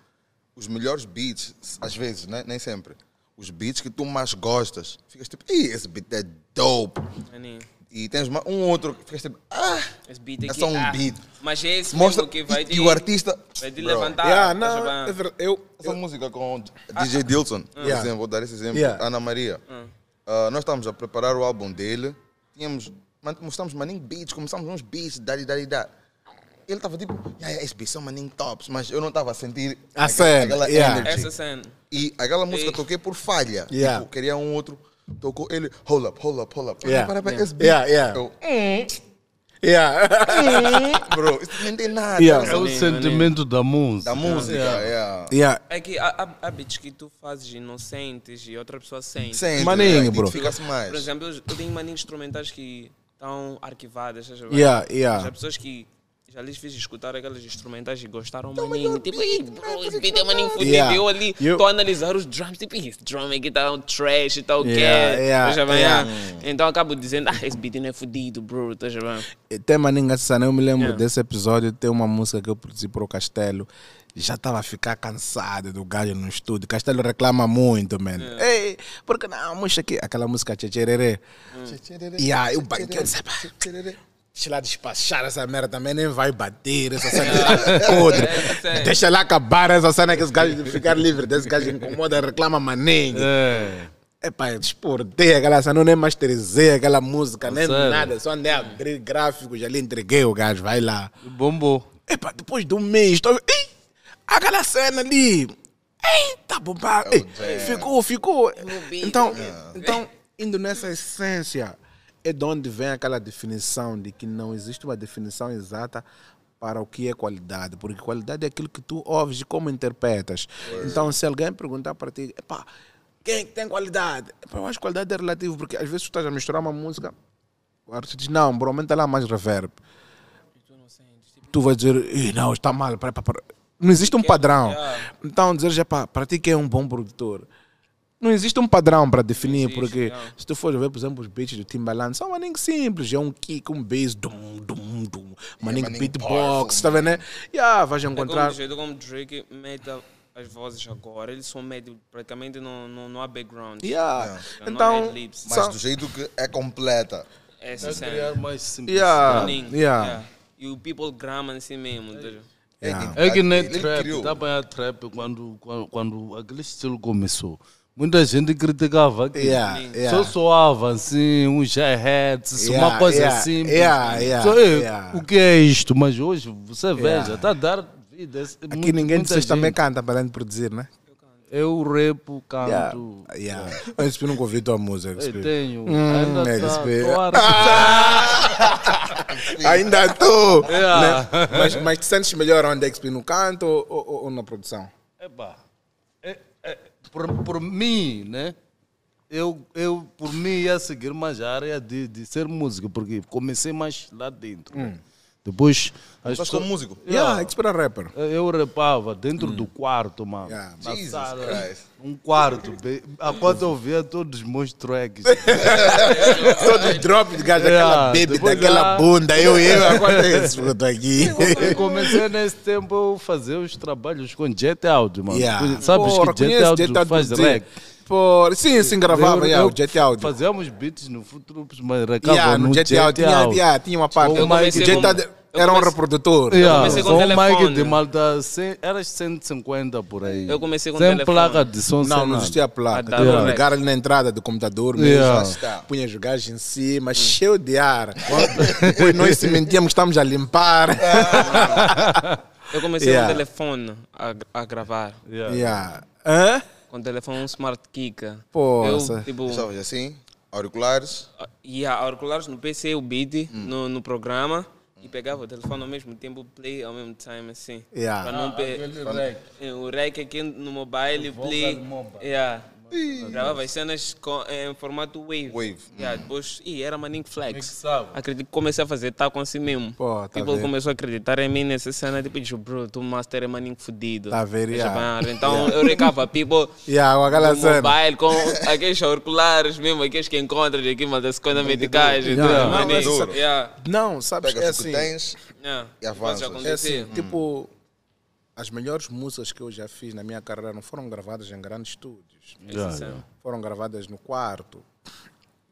os melhores beats, às vezes, né? nem sempre, os beats que tu mais gostas. Ficas tipo, Ih, esse beat é dope. Maninho. E tens um outro que ficas tipo, ah, esse beat é aqui, é só um ah, beat. Mas é esse Mostra, que vai te... E o artista... Vai te levantar. Yeah, não, tá é eu, eu, Essa eu, música com ah, DJ Dilson, por yeah. exemplo, vou dar esse exemplo, yeah. Ana Maria. Uh. Uh, nós estávamos a preparar o álbum dele, tínhamos, mostramos maninho beats, começamos uns beats, dali, dali, dali ele estava tipo, yeah, yeah, it's be tops, mas eu não estava a sentir a aquela, aquela yeah. energy. Essa cena. E aquela música e... toquei por falha. Yeah. Tipo, queria um outro, tocou ele, hold up, hold up, hold up. Yeah. Para, para, yeah. yeah, yeah. Eu, mm. <laughs> Yeah. Bro, isso não tem nada. Yeah. É o sentimento da música. Da música, yeah. yeah. yeah. É que há, há, beats que tu fazes inocentes e outra pessoa sente. Sente. Maninho, é, bro. mais. Por exemplo, eu tenho maninhos instrumentais que estão arquivadas. Yeah, yeah. Há pessoas que já lhes fiz escutar aquelas instrumentais e gostaram, maninho. Tipo, bro, esse beat é maninho tá- fudido. Eu ali estou a analisar os drums, tipo, esse drum aqui tá um trash e tal, tá o quê? Ah. Então acabo dizendo, ah, esse beat não é fudido, bro, tá já bem. Tem maninho né? eu me lembro yeah. desse episódio, tem uma música que eu produzi para o Castelo. Já estava a ficar cansado do galho no estúdio. Castelo reclama muito, mano. Ei, porque não, música aqui, aquela música Tchê Tchê Rerê. Hum. Yeah, eu banquei, Deixa lá despachar essa merda também, nem vai bater essa cena tá <laughs> podre. É, é. Deixa lá acabar essa cena que esse gajo ficar livre desse gajo incomoda, reclama maneiro, É. Epá, eu desportei aquela cena, nem masterizei aquela música, nem Sério? nada. Só andei a abrir gráficos ali, entreguei o gajo, vai lá. Bombou. Epá, depois de um mês, tô... Ih, aquela cena ali. Eita, bombado. Oh, é. ficou, ficou. Então, né? então, indo nessa essência é de onde vem aquela definição de que não existe uma definição exata para o que é qualidade, porque qualidade é aquilo que tu ouves e como interpretas. É. Então, se alguém perguntar para ti, epá, quem é tem qualidade? Epá, eu acho que qualidade é relativo, porque às vezes tu estás a misturar uma música, o artista diz, não, bro, aumenta lá mais reverb. Tu, tipo... tu vais dizer, não, está mal, para, para, para. não existe um padrão. Ah. Então, dizer, já para ti que é um bom produtor não existe um padrão para definir, existe, porque não. se tu for ver, por exemplo, os beats do Timbaland são maninho simples, é um kick, um bass, dum, dum, dum, é, maninho yeah, beatbox, tá vendo, né? Yeah, vais encontrar... É como, jeito como Drake mete as vozes agora, eles são meio praticamente ah, não, não, não há background. Yeah. Então, não é mas do jeito que é completa. É, é criar mais simples. Yeah. Yeah. yeah. É. E o people grama assim mesmo. É. É, que nem trap, tá bem a trap quando, quando, quando aquele estilo começou. Muita gente criticava que assim, yeah, yeah. só soava assim, um hi-hats, yeah, uma coisa assim. So, o que é isto? Mas hoje você veja, está a dar vida. Aqui muito, ninguém de vocês também canta, para de produzir, né? Eu repo, canto. Yeah. Yeah. É. Eu espero nunca ouvi tua música. Eu tenho. Hum, ainda é, tá estou. <laughs> Ah! ainda estou. Yeah. Né? Mas, mas te sentes melhor onde é que no canto ou, ou, ou na produção? Epá por, por mim, né? Eu, eu, por mim, ia seguir mais a área de, de ser músico, porque comecei mais lá dentro. Hum. Depois. Mas pessoas... como músico? Yeah, yeah. expert rapper. Eu repava dentro mm. do hum. quarto, mano. Yeah. Jesus sala, Christ. Um quarto. a ah, quando eu via todos os meus tracks. <laughs> todos os drops de gajo, yeah. aquela baby, Depois, daquela bunda. Eu ia, <laughs> acontece é isso aqui. Eu comecei nesse tempo a fazer os trabalhos com Jet Audio, mano. Yeah. Sabes Porra, que Jet Audio faz rap. Por... Sim, sim, gravava, yeah, o Jet Audio. Fazíamos beats no Futroops, mas recava yeah, no, no Jet, jet Audio. Tinha, yeah, tinha uma parte. Eu o Jet como... Audio era um reprodutor. Yeah, eu com um mic de malta, era 150 por aí. Eu comecei com Sem telefone. placa de som. Não, não existia placa. Ah, yeah. Ligar ali na entrada do computador mesmo. Yeah. Assim, tá. Punha os gajos em cima, hum. cheio de ar. Depois nós se mentíamos, estamos a limpar. <laughs> eu comecei yeah. com o telefone a, a gravar. Yeah. Hã? com o telefone smart kika. Pô, tipo, assim? Auriculares? E yeah, auriculares no PC, o beat, hum. no, no programa e pegava o telefone ao mesmo tempo, play ao mesmo time, assim. Yeah. não ah, pe... É, o rec aqui no mobile, o play. Mobile. Yeah. Eu Gravava as cenas com, é, em formato wave. Wave. Yeah, hum. Depois, ih, era maninho Flex. Acredito, comecei a fazer tal com si mesmo. Pô, tá tipo, começou a acreditar em mim nessa cena. Tipo, disse, bro, tu master é Manic fudido. Tá ver, Então yeah. eu recava, people tipo, <laughs> yeah, com aquela cena. mobile, com aqueles auriculares mesmo, aqueles que encontras aqui, mas as coisas medicais. Não, não, sabes, é, assim. é assim. Tens, yeah. e avanças. É assim, tipo as melhores músicas que eu já fiz na minha carreira não foram gravadas em grandes estúdios. Yeah, é é. Foram gravadas no quarto.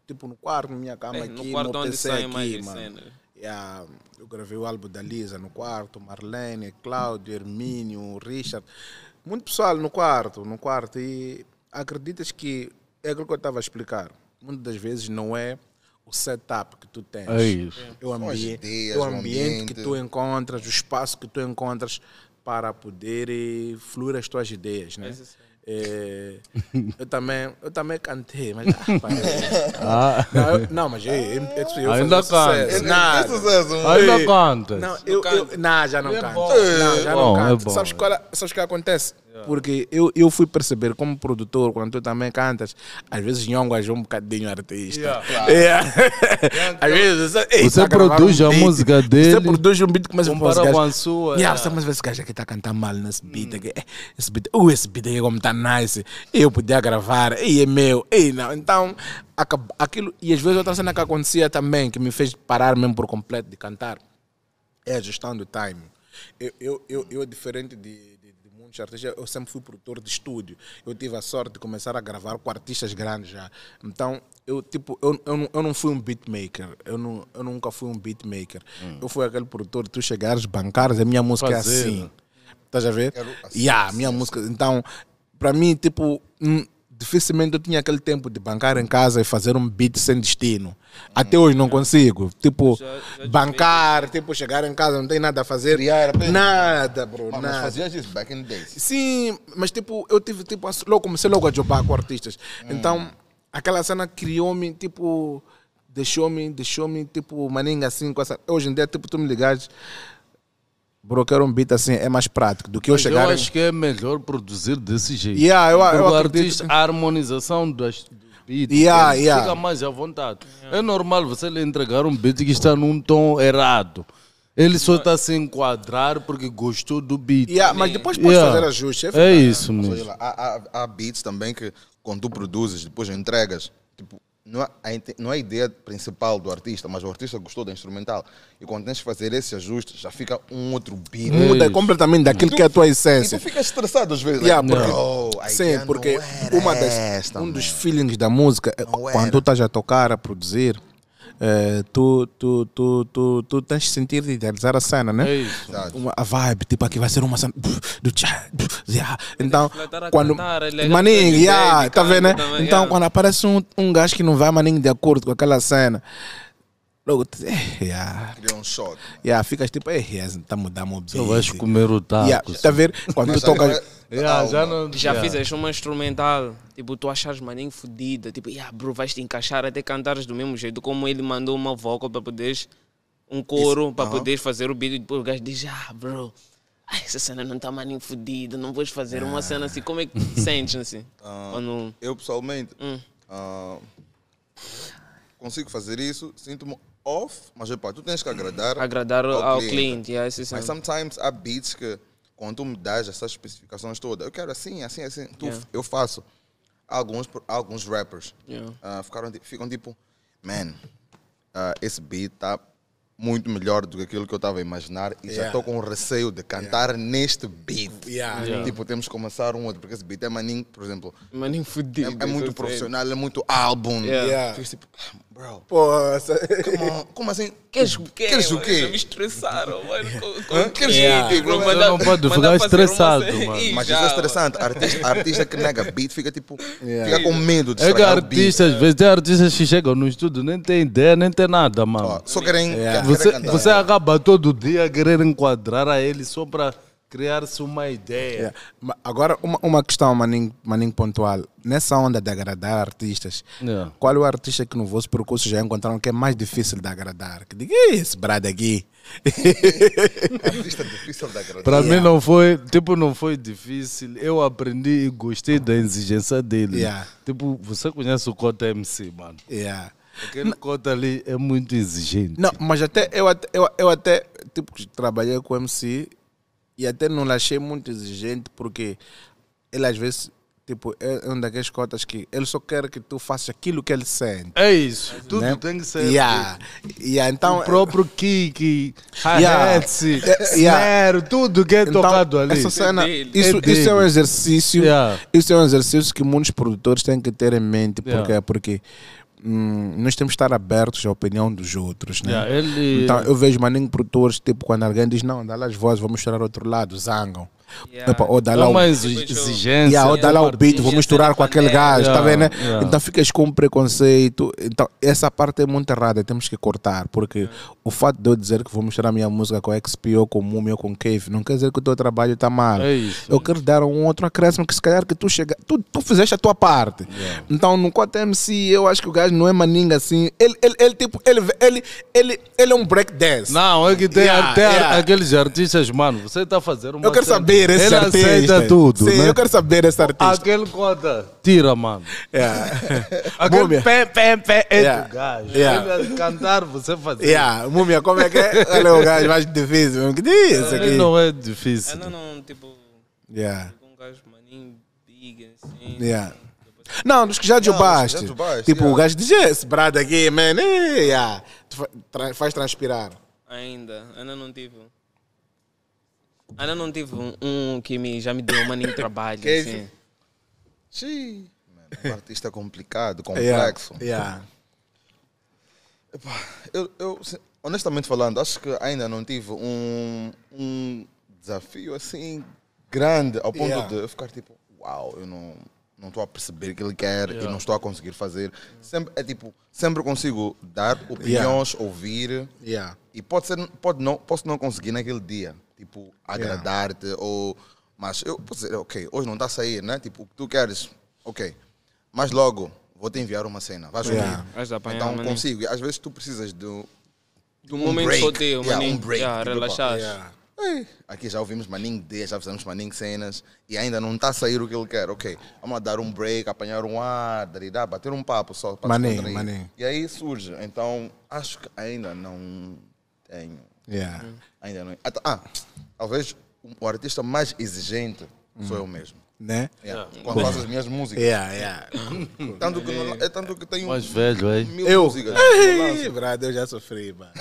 Tipo, no quarto, na minha cama é, aqui, no quarto meu onde PC aqui, mais mano. Yeah, é, eu gravei o álbum da Lisa no quarto, Marlene, Cláudio, Hermínio, Richard. Muito pessoal no quarto, no quarto. E acreditas que é aquilo que eu estava a explicar. Muitas das vezes não é o setup que tu tens. É isso. É o, ideias, o ambiente, o ambiente que tu encontras, o espaço que tu encontras para poder eh, fluir as tuas ideias, né? É, eh, eu também eu também cantei mas ah, <laughs> eh, ah. Não, eu, não, mas eu, eu, eu, ainda canto ainda canto né? não eu, eu não já não canto não, já não é canto é sabes qual é, sabes o que acontece porque eu, eu fui perceber como produtor, quando tu também cantas, às vezes Nhongas é um bocadinho artista. Yeah, claro. <laughs> yeah. às então- vezes, ei, você tá produz um a beat, música dele. Você produz um beat que começa a falar. com a sua. Yeah, yeah. Mas esse gajo aqui está a cantar mal nesse beat. Aqui. Eh, esse beat, uh, esse beat aqui é como está nice. Eu podia gravar, ei, é meu, ei, não. Então, aquilo. E às vezes outra cena que acontecia também, que me fez parar mesmo por completo de cantar, é a gestão do time. Eu, eu, eu, eu é diferente de de artistas, eu sempre fui produtor de estúdio. Eu tive a sorte de começar a gravar com artistas grandes já. Então, eu tipo, eu, eu, não, eu não fui um beatmaker. Eu, não, eu nunca fui um beatmaker. Hum. Eu fui aquele produtor, tu chegares, bancares, a minha música é assim. Estás a ver? Quero assim, yeah, a minha assim. música. Então, para mim, tipo, hum, dificilmente eu tinha aquele tempo de bancar em casa e fazer um beat sem destino. Até hoje não consigo. Tipo, já, já bancar, tipo, chegar em casa, não tem nada a fazer. Criar, nada, bro. Mas, nada. fazias isso back in the days. Sim, mas tipo, eu tive, tipo, logo, comecei logo a jogar com artistas. Hum. Então, aquela cena criou-me, tipo, deixou-me, deixou-me, tipo, maninga assim, com essa. Hoje em dia, tipo, tu me ligares brocar um beat assim é mais prático do que eu chegar. Eu acho que é melhor produzir desse jeito. Yeah, eu, eu o acredito... artista, a harmonização das beat yeah, yeah. fica mais à vontade. Yeah. É normal você lhe entregar um beat que está num tom errado. Ele só está a se enquadrar porque gostou do beat. Yeah, mas depois pode yeah. fazer ajuste. É, é, né? isso mesmo. Há, há, há beats também que quando tu produzes, depois entregas, tipo, não é, não é a ideia principal do artista, mas o artista gostou da instrumental. E quando tens que fazer esse ajuste, já fica um outro beat. Muda completamente daquilo tu, que é a tua essência. E tu ficas estressado às vezes. Yeah, like, porque, sim, porque uma das, esta, um dos feelings da música, é não quando era. tu estás a tocar, a produzir, Uh, tu, tu, tu, tu, tu tens de sentir de idealizar a cena, né? É isso. Uma, a vibe, tipo, aqui vai ser uma cena do tchá, ah. Então, quando. É maninho, yeah, tá, tá vendo? Né? Então, quando aparece um, um gajo que não vai maninho de acordo com aquela cena. Logo, yeah. Deu um shot. Yeah, ficas tipo, eh, tá mudando o Só vais comer o taco. Yeah, tá a ver? Quando tu tocas. Yeah, já não, já yeah. fizeste uma instrumental, tipo, tu achas maninho fodida, tipo, yeah, bro, vais te encaixar até cantares do mesmo jeito, como ele mandou uma vocal para poderes, um coro, para uh -huh. poderes fazer o beat, e depois o gajo diz, ah, bro, ai, essa cena não tá maninho fodida, não vais fazer uma ah. cena assim, como é que te sentes assim? Uh, ah, Quando... Eu pessoalmente, hum. uh, consigo fazer isso, sinto-me off, mas epá, tu tens que agradar. Agradar ao, ao cliente, cliente. Yeah, é Mas é. sometimes há beats que, quando tu me dás essas especificações todas, eu quero assim, assim, assim, tu, yeah. eu faço. Alguns, alguns rappers yeah. uh, ficaram, ficam tipo, man, uh, esse beat tá muito melhor do que aquilo que eu estava a imaginar e yeah. já estou com receio de cantar yeah. neste beat. Yeah. Tipo, temos que começar um outro, porque esse beat é maninho, por exemplo. Maninho fudido. É, é, muito profissional, é muito álbum. Yeah. Tipo, ah, Bro. Pô, como, como assim? Queres, o quê? Queres o quê? Me estressaram, mano. queres o quê? não pode ficar estressado, <laughs> mano. Mas isso é estressante. Artista, artista que nega beat fica tipo. Yeah. Fica com medo de É que artistas, às vezes, tem artistas que chegam no estúdio, nem tem ideia, nem tem nada, mano. Oh, só querem. Yeah. você, você acaba todo dia querendo enquadrar a ele só para criar-se uma ideia. É, agora, uma, uma questão, Maninho, Maninho pontual. Nessa onda de agradar artistas, yeah. É. qual é o artista que no vosso percurso já encontraram que é mais difícil de agradar? Que diga, esse brado aqui. <laughs> artista difícil de agradar. Para yeah. mim não foi, tipo, não foi difícil. Eu aprendi e gostei da exigência dele. Yeah. Tipo, você conhece o Cota MC, mano? Yeah. Aquele cota ali é muito exigente. Não, mas até eu, eu, eu até tipo, trabalhei com o MC e até não achei muito exigente, porque ele às vezes Tipo, é um daqueles cotas que ele só quer que tu faça aquilo que ele sente. É isso. Né? Tudo tem que ser. Yeah. Yeah, então, o é- próprio kick, yeah. É, yeah. tudo que é então, tocado ali. Essa cena, é isso, é isso é um exercício. Yeah. Isso é um exercício que muitos produtores têm que ter em mente. Porque, é porque hum, nós temos que estar abertos à opinião dos outros, né? Yeah, ele... Então eu vejo maninho produtores, tipo, quando alguém diz, não, dá lá as vozes, vamos mostrar outro lado, zangam. Yeah. ou dá lá exigência. Yeah, ou dá lá o beat, vou misturar com aquele gajo, tá yeah, tá vendo? Né? Yeah. Então ficas com um preconceito. Então essa parte é muito errada, temos que cortar, porque o fato de eu dizer que vou misturar minha música com XP ou com Mumi ou com Cave, não quer dizer que o teu trabalho está mal. É isso, eu é quero isso. dar um outro acréscimo que se calhar que tu chega, tu, tu fizeste a tua parte. Então no Quanto MC, eu acho que o gajo não é maninga assim. Ele, ele, ele tipo, ele, ele, ele, ele é um break dance. Não, é que tem até aqueles artistas, mano, você está fazendo uma Eu quero saber saber esse Ele artista. aceita tudo. Sim, né? eu quero saber esse artista. Aquele conta. Tira, mano. Yeah. É. <laughs> Aquele Múmia. pé, pé, É yeah. É. do gajo. Yeah. É. Ele cantar, você fazer. Yeah. Múmia, como é que é? Ele <laughs> é o gajo mais difícil. Que diz aqui? Ele não é difícil. É, não, não, tipo... Yeah. Tipo um gajo maninho, big, assim. Yeah. Não, dos que já derrubaste. Tipo, yeah. o gajo diz, esse brado aqui, man, yeah. faz transpirar. Ainda, ainda não tive. Tipo. Ainda não tive um, um, que me, já me deu um maninho <laughs> trabalho. que assim. Sim. Um artista complicado, <laughs> complexo. Yeah. yeah. Eu, eu, honestamente falando, acho que ainda não tive um, um desafio assim grande ao ponto yeah. de eu ficar tipo, uau, eu não não estou a perceber o que ele quer yeah. e não estou a conseguir fazer. Sempre, é tipo, sempre consigo dar opiniões, yeah. ouvir. Yeah. E pode ser, pode não, posso não conseguir naquele dia tipo, agradar-te yeah. ou... Mas eu posso dizer, ok, hoje não está a sair, né? Tipo, o que tu queres, ok. Mas logo, vou-te enviar uma cena, vais yeah. ouvir. Apanhar, então consigo. E às vezes tu precisas de... De um, um momento break. teu, yeah, maninho. Um break. Yeah, tipo, relaxar. Yeah. Aqui já ouvimos maninho 10, já fizemos maninho cenas e ainda não está a sair o que ele quer. Ok, vamos dar um break, apanhar um ar, dar dar bater um papo só para maninho, maninho. E aí surge. Então, acho que ainda não tenho Yeah. Hum. Ainda não. Ah, talvez o artista mais exigente hum. sou eu hum. mesmo. Né? Yeah. Yeah. Quando faço as minhas músicas. <laughs> tanto, que não, é tanto que tenho mais velho, aí. mil eu. músicas. Ei, brado, eu já sofri, mano.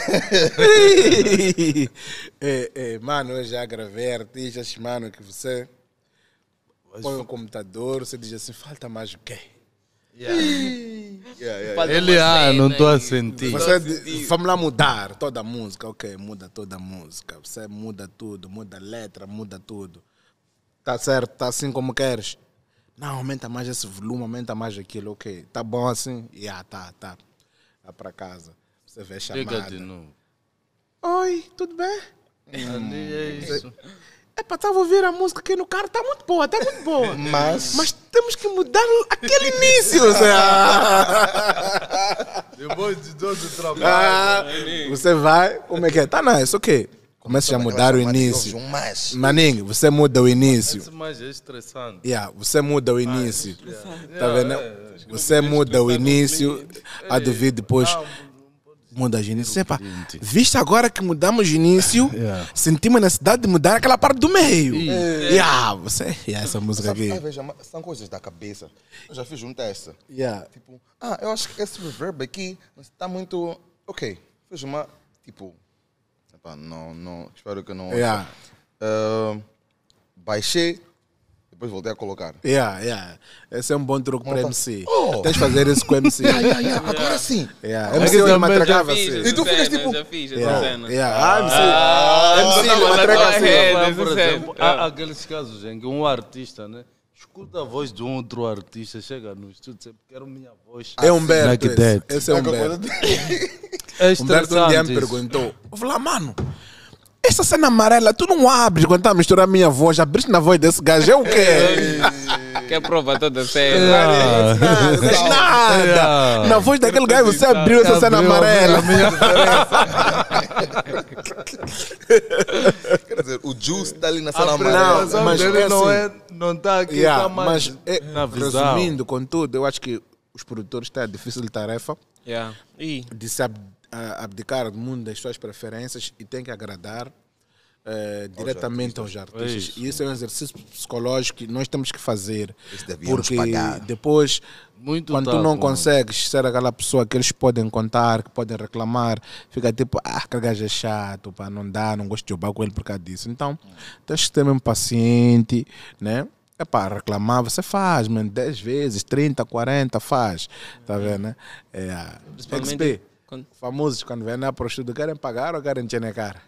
é, <laughs> é, <laughs> mano, eu já gravei artistas, mano, que você põe o computador, você diz assim, falta mais o quê? Yeah. Ele, ah, não estou a sentir. Você, vamos lá mudar toda a música. Ok, muda toda a música. Você muda tudo, muda a letra, muda tudo. Tá certo, tá assim como queres. Não, aumenta mais esse volume, aumenta mais aquilo. Ok, tá bom assim? Yeah, tá, tá. Vá para casa. Você vê chamada. Liga de novo. Oi, tudo bem? É hum, é isso. Epá, é estava a ouvir a música aqui no carro, está muito boa, está muito boa. <laughs> Mas... Mas temos que mudar aquele início. <laughs> Depois de todo o trabalho. Ah, né, você vai, como é que é? Tá nice, é ok. Começa a é mudar o início. Mais. Maninho, você muda o início. Esse mais é estressante. Yeah, você muda o início. yeah. Tá vendo? É, é, você muda o início. Há de vir depois. Não, muda de início. Epa, visto agora que mudamos de início, <laughs> yeah. sentimos a necessidade de mudar aquela parte do meio. Yeah. É. yeah você, yeah, é essa música aqui. Veja, são coisas da cabeça. Eu já fiz um teste. Yeah. Tipo, ah, eu acho que esse reverb aqui está muito. Ok, fiz uma. Tipo. Epa, não, não. Espero que não. Yeah. Uh, baixei depois voltei a colocar. Yeah, yeah. Esse é um bom truque para MC. Oh. Tens de fazer isso com MC. <laughs> yeah, yeah, yeah. Agora sim. Yeah. É MC eu matracava assim. E tu ficas tipo. Ah, MC. MC, ele matraca assim. Por exemplo, há é. aqueles casos em que um artista, né? escuta a voz de um outro artista, chega no estúdio e diz, quero minha voz. É Humberto. Like esse. esse é Humberto. é <laughs> Humberto um dia me perguntou, Vlad, mano, essa cena amarela, tu não abres quando está a misturar a minha voz, abriste na voz desse gajo, é o quê? Quer prova toda cena? Não, não, nada! Não. Na voz daquele gajo você abriu essa cena amarela. Quer dizer, o juice está ali na cena amarela. É não, mas assim. é assim, não está aqui, yeah, tá mais é, Resumindo, contudo, eu acho que os produtores têm a difícil tarefa yeah. de se abdicar abdicar do mundo das suas preferências e tem que agradar Uh, eh, diretamente aos artistas. Aos artistas. É isso. E isso é um exercício psicológico que nós temos que fazer. Porque depois, Muito quando tá, tu não consegues ser aquela pessoa que eles podem contar, que podem reclamar, fica tipo, ah, que gajo é chato, pá, não dá, não gosto de jogar com ele por causa disso. Então, tens que ter mesmo paciente, né? É pá, reclamar você faz, mano, 10 vezes, 30, 40, faz. Tá vendo, né? É, XP. Quando... Famosos, quando vêm na prostituta, querem pagar ou querem chenecar?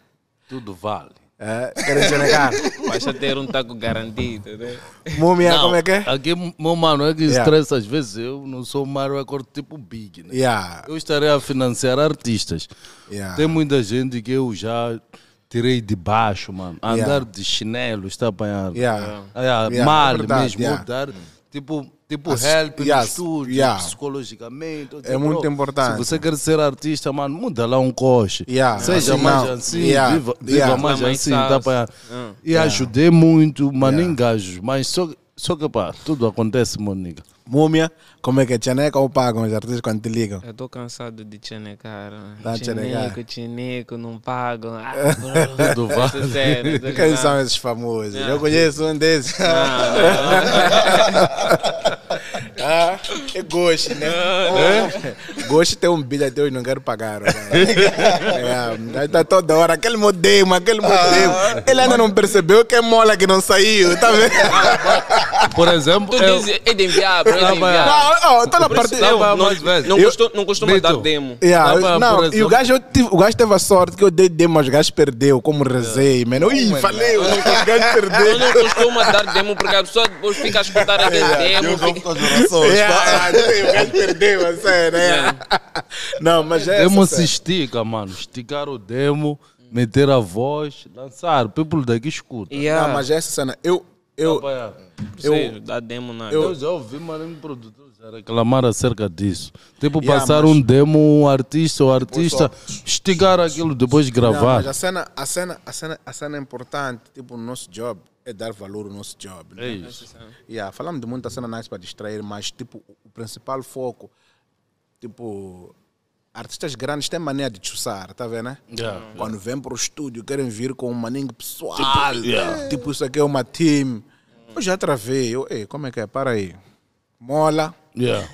Tudo vale. É, querem chenecar? <laughs> Basta ter um taco garantido, né? Múmia, como é que é? Aqui, meu mano, é que yeah. estressa às vezes. Eu não sou Mario Acordo tipo Big, né? Yeah. Eu estarei a financiar artistas. Yeah. Tem muita gente que eu já tirei de baixo, mano. Andar yeah. de chinelo, está apanhado. Yeah. Ah, yeah. Yeah. É mal é verdade, mesmo. Dar, tipo, Tipo, As, help yes, estúdio, yeah. psicologicamente. Tipo, é muito importante. Se você quer ser artista, mano, muda lá um coche. Yeah. Seja mais não. assim, yeah. viva, viva mais Também assim. Tá pra... Ah. E ajudei muito, mas nem gajos. Mas só, só que, pá, tudo acontece, Mônica. Múmia, como é que é? Tcheneca ou pagam os artistas quando te ligam? Eu estou cansado de Tchenecar. Tá tchaneco, tchaneco, não pagam. Ah, Tudo <laughs> vale. Sério, Quem são esses famosos? Não. Ah. Eu conheço um desses. Não, não. <laughs> Ah, é gosto, né? Oh. Gosto tem um bid a Deus, não quero pagar. é, tá toda hora, aquele modelo, aquele modelo. Ah. Ele ainda não percebeu que é mola que não saiu, tá vendo? Por exemplo. Tu diz, é de enviar, é de enviar. Não, oh, tô tá na parte. Não, não, não, eu, não dar demo. Yeah, não, não e o gajo, tive, o gajo teve a sorte que eu dei demo, mas o gajo perdeu, como rezei, mano. Ih, falei, é é? <laughs> o gajo perdeu. Eu não costumo dar demo porque a pessoa depois fica a escutar a demo pessoas. É, yeah, o gajo perdeu a é cena. É. Não, mas é. Demo se estica, mano. Esticar o demo, meter a voz, lançar. O people daqui escuta. Yeah. Não, mas é essa cena. Eu. Eu. Tá eu, eu, demo na Eu, eu já ouvi, mano, produtor reclamar acerca disso. Tipo, yeah, passar um demo, um artista, o um artista, estigar esticar aquilo, depois gravar. Não, mas a cena, a, cena, a, cena, a cena é importante, tipo, no nosso job é dar valor ao nosso job. Né? É isso. É yeah, de muita cena nice para distrair, mas tipo, o principal foco, tipo, artistas grandes têm mania de chussar, tá vendo? Né? Yeah, Quando yeah. vem para o estúdio, querem vir com um maninho pessoal. Tipo, yeah. É. tipo, isso aqui é uma team. Eu já travei. Eu, Ei, como é que é? Para aí. Mola. Yeah.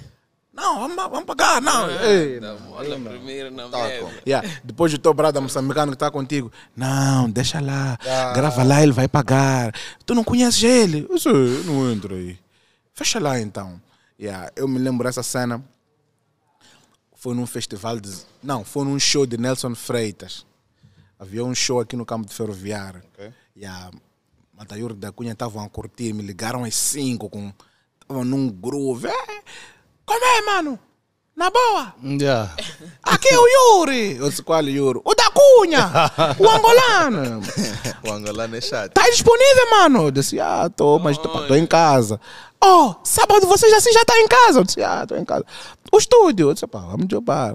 Não, vamos, vamos pagar, não. Ah, Ei, não, não, não. primeiro, não tá yeah. Depois o teu brado moçambicano que está contigo, não, deixa lá, ah. grava lá, ele vai pagar. Tu não conheces ele? Eu sei, não entro aí. Fecha lá então. Yeah. Eu me lembro dessa cena. Foi num festival de. Não, foi num show de Nelson Freitas. Havia um show aqui no campo de ferroviário. Okay. a, Mataior da Cunha estavam a curtir, me ligaram às 5 com. Estavam num groove. É como é, mano? Na boa? Yeah. Aqui é o Yuri. <laughs> O qual Yuri? O da Cunha. o angolano. <laughs> o angolano é chato. Tá disponível, mano? Eu disse, ah, tô, mas tô, tô em casa. Oh, sábado vocês assim já tá em casa? Eu disse, ah, tô em casa. O estúdio? Eu disse, pá, vamos jogar.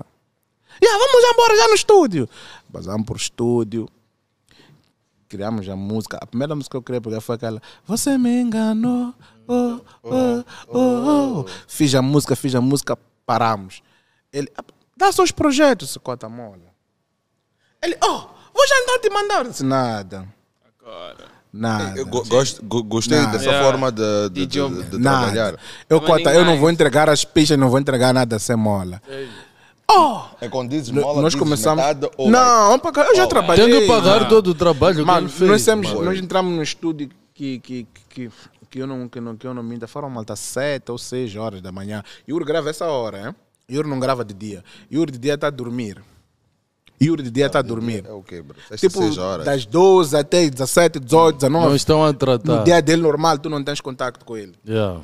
Yeah, vamos embora já no estúdio. Vazamos pro estúdio criamos a música. A primeira música que eu criei porque foi aquela Você me enganou, oh, oh, oh, oh. Fiz a música, fiz a música, paramos. Ele, ah, dá seus projetos, se cota mola. Ele, oh, vou já então te mandar. disse, nada. Agora. Nada. Eu gosto, gostei nada. dessa yeah. forma de, de, de, de, de trabalhar. Eu, é cota, eu não vou entregar as pistas, não vou entregar nada sem mola. É. Oh! É quando diz mola, nós começamos... metade ou Não, vai... eu já oh, trabalhei. Tenho que pagar todo o trabalho Mano, que nós, fez. nós entramos no estúdio que, que, que, que, eu não, que, não, que eu não me ainda foram malta sete ou seis horas da manhã. Yuri grava essa hora, hein? Yuri não grava de dia. Yuri de dia está a dormir. Yuri de dia está ah, a dormir. É o okay, bro? Sexta, tipo, seis horas. das 12 até 17, 18, 19. Não estão a tratar. No dia dele normal, tu não tens contato com ele. Yeah.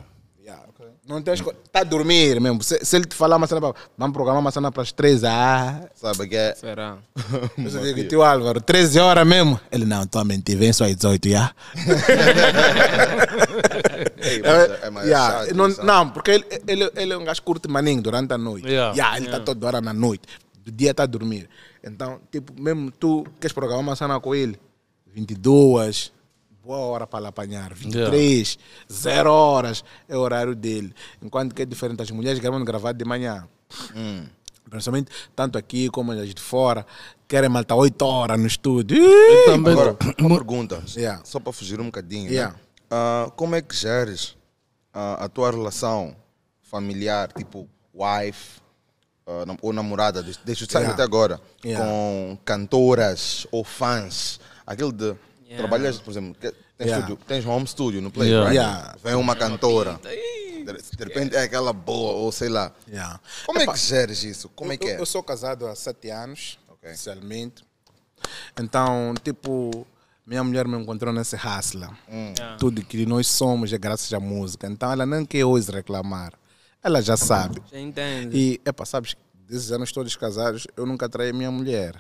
Não tens. Está a dormir mesmo. Se, se ele te falar uma cena para. Vamos programar uma cena para as 3 a. Ah. Sabe o que é. Será? <laughs> Eu digo, tio Álvaro, 13 horas mesmo. Ele, não, estou a mentir, vem só às 18 já. Ei, <laughs> é, é, é yeah. não, não, porque ele, ele, ele é um gajo curto maninho durante a noite. Yeah. Yeah, ele está yeah. toda hora na noite. Do dia está a dormir. Então, tipo, mesmo tu queres programar uma cena com ele, 22, boa hora para lá apanhar. 23, yeah. zero horas é o horário dele. Enquanto que é diferente, as mulheres querem gravar de manhã. Hum. Principalmente tanto aqui como as de fora, querem malta 8 horas no estúdio. Eu também. Agora, <coughs> uma pergunta, yeah. só para fugir um bocadinho. Né? Yeah. Né? Uh, como é que geres a, ah, a tua relação familiar, tipo wife, ah, ou namorada, deixa eu sair yeah. até agora, yeah. com cantoras ou fãs, aquilo de Yeah. Trabalhas, por exemplo, tens, yeah. studio, tens home studio no Play, yeah. Right? yeah. Vem uma cantora. De repente é aquela boa, ou sei lá. Como é que geres isso? Como é que é? Eu, sou casado há sete anos, okay. oficialmente. Então, tipo, minha mulher me encontrou nesse hustler. Hum. Tudo que nós somos é graças à música. Então, ela não quer hoje reclamar. Ela já sabe. Já entende. E, é sabes, desses anos todos casados, eu nunca traí minha mulher.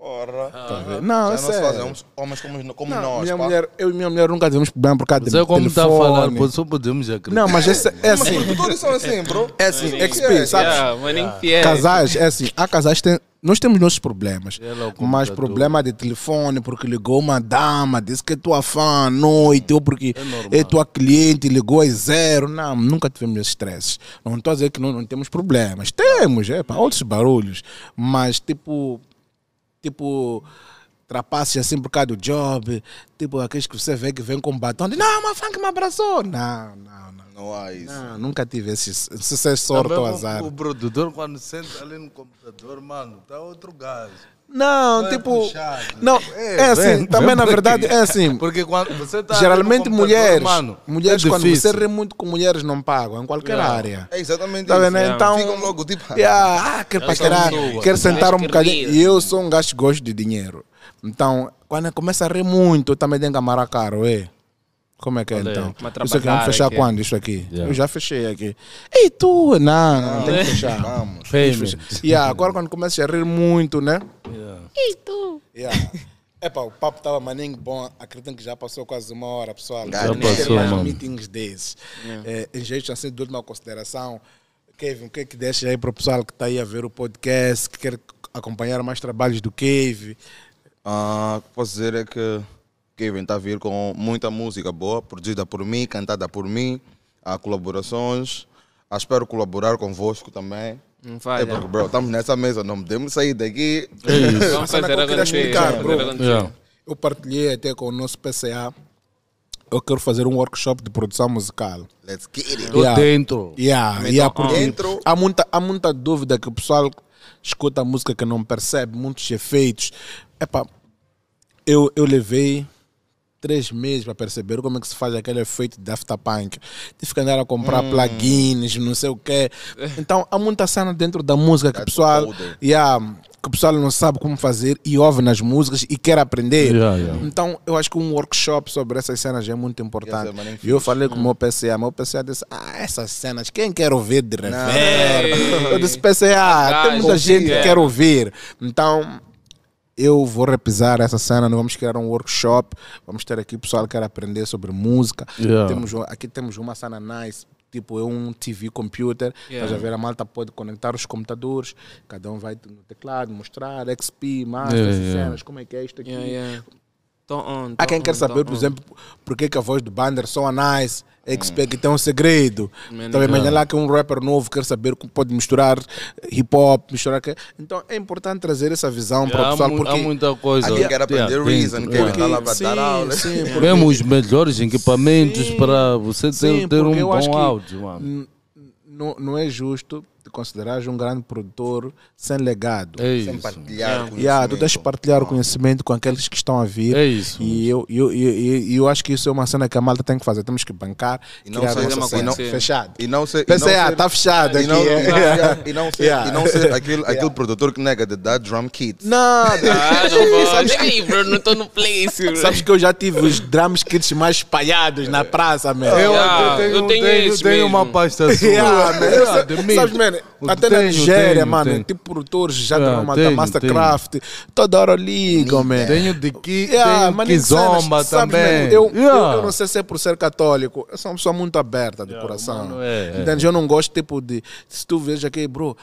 Porra. Ah. Tá não, é nós sério. fazemos homens como, como não, nós. Minha pá. mulher, eu e minha mulher nunca tivemos problema por causa mas é de é como está a falar, pô, só podemos acreditar. Não, mas esse, é assim. Mas todos são assim, bro. É assim, é XP, é. sabes? Yeah, é. casais, é assim. Há casais que nós temos nossos problemas. Mas problema de telefone, porque ligou uma dama, disse que é tua fã à noite, ou porque é, é tua cliente, ligou às zero. Não, nunca tivemos esses estresses. Não estou a dizer que não, não temos problemas. Temos, é, pá, outros barulhos. Mas, tipo, tipo, trapaces assim por causa do job, tipo, aqueles que você vê que vem com batom, de, não, uma fã que me abraçou. Não, não, não. Não há isso. Não, nunca tive esse, se sorte ou azar. O produtor, quando senta ali no computador, mano, tá outro gajo. Não, não tipo. É não, é, é assim, bem, também bem na verdade é assim. <laughs> Porque quando você tá Geralmente mulheres. É mulheres, é quando você ri muito com mulheres, não pagam, em qualquer área. É exatamente tá isso. Vendo? Então. Ficam logo, tipo. <laughs> Yeah, ah, quer paquerar, quer sentar um bocadinho. E eu sou um gajo que gosto de dinheiro. Então, quando começa a rir muito, eu também tenho que amarrar caro, é. Como é que é Olha, então? É isso aqui vamos fechar aqui. quando? Isso aqui? Yeah. Eu já fechei aqui. Ei, tu! Não, não, não tem que fechar. <laughs> Vamos. Payment. Yeah, agora quando começa a rir muito, né? Yeah. Ei, tu! Yeah. <laughs> Epá, o papo estava maninho bom. Acredito que já passou quase uma hora, pessoal. Já não passou, ter mais mano. meetings desses. Yeah. É, em jeito assim, de última consideração, Kevin, o que é que deixa aí para o pessoal que está aí a ver o podcast, que quer acompanhar mais trabalhos do Kevin? Ah, o que posso dizer é que Kevin está a vir com muita música boa, produzida por mim, cantada por mim, há colaborações. Ah, espero colaborar convosco também. Não falha. É porque, né? bro, estamos nessa mesa, não podemos sair daqui. É <laughs> isso. Vamos fazer que eu explicar, bro. Yeah. É. Eu partilhei até com o nosso PCA. Eu quero fazer um workshop de produção musical. Let's get it. Yeah. Dentro. Yeah. Yeah, dentro. Há, muita, há muita dúvida que o pessoal escuta a música que não percebe, muitos efeitos. Epa, eu, eu levei três meses para perceber como é que se faz aquele efeito de afterpunk. Tive que andar a comprar hum. plugins, não sei o quê. <laughs> Então há muita cena dentro da música que o pessoal. que o pessoal não sabe como fazer e ouve nas músicas e quer aprender. Yeah, yeah. Então, eu acho que um workshop sobre essas cenas é muito importante. E eu falei com o meu hum. PCA, meu PCA disse: Ah, essas cenas, quem quer ouvir de reverb? <laughs> Eu disse: PCA, tem muita gente que quer ouvir. Então, eu vou repisar essa cena, nós vamos criar um workshop, vamos ter aqui o pessoal que quer aprender sobre música. Yeah. Temos, aqui temos uma cena nice, tipo é um TV computer, yeah. estás a ver, a malta pode conectar os computadores, cada um vai no teclado, mostrar, XP, mais yeah, yeah. cenas, como é que é isto aqui, On, Há quem quer saber, on, por exemplo, por que a voz do Bander soa nice, expect, tem um segredo. então imagina lá que um rapper novo quer saber como pode misturar hip hop, misturar que... Então é importante trazer essa visão yeah, para o pessoal, porque... Há muita coisa. Alguém quer aprender yeah, Reason, quer porque, lá para dar aula. Sim, porque... Mesmo os melhores equipamentos sim, para você ter, sim, ter um bom áudio, mano. Não, não é justo te considerares um grande produtor sem legado. É sem isso. partilhar é. yeah, Tu deixas partilhar o conhecimento com aqueles que estão a vir. É isso. E eu, eu, eu, eu, acho que isso é uma cena que a malta tem que fazer. Temos que bancar. E não ser uma coisa Fechado. E não ser, Pensei, ah, está fechado e Não, e não ser, <laughs> e não aquele, aquele produtor que nega de dar drum kits. Não, ah, não <laughs> não estou no place. Sabes que eu já tive os drum kits mais espalhados na praça, mesmo. Eu, tenho, eu tenho, uma pasta sua. Yeah, Nigéria, até tenho, na Nigéria, tenho, mano, tenho. tipo produtores já estão ah, Mastercraft, toda hora ligam, ah, mano, Tenho de que, yeah, tenho mano, que zomba sabes, também. eu, yeah. eu, eu, não sei se é por ser católico, eu sou uma pessoa muito aberta de yeah, coração. Mano, é, É. Eu não gosto, tipo, de. Se tu veja aqui, bro,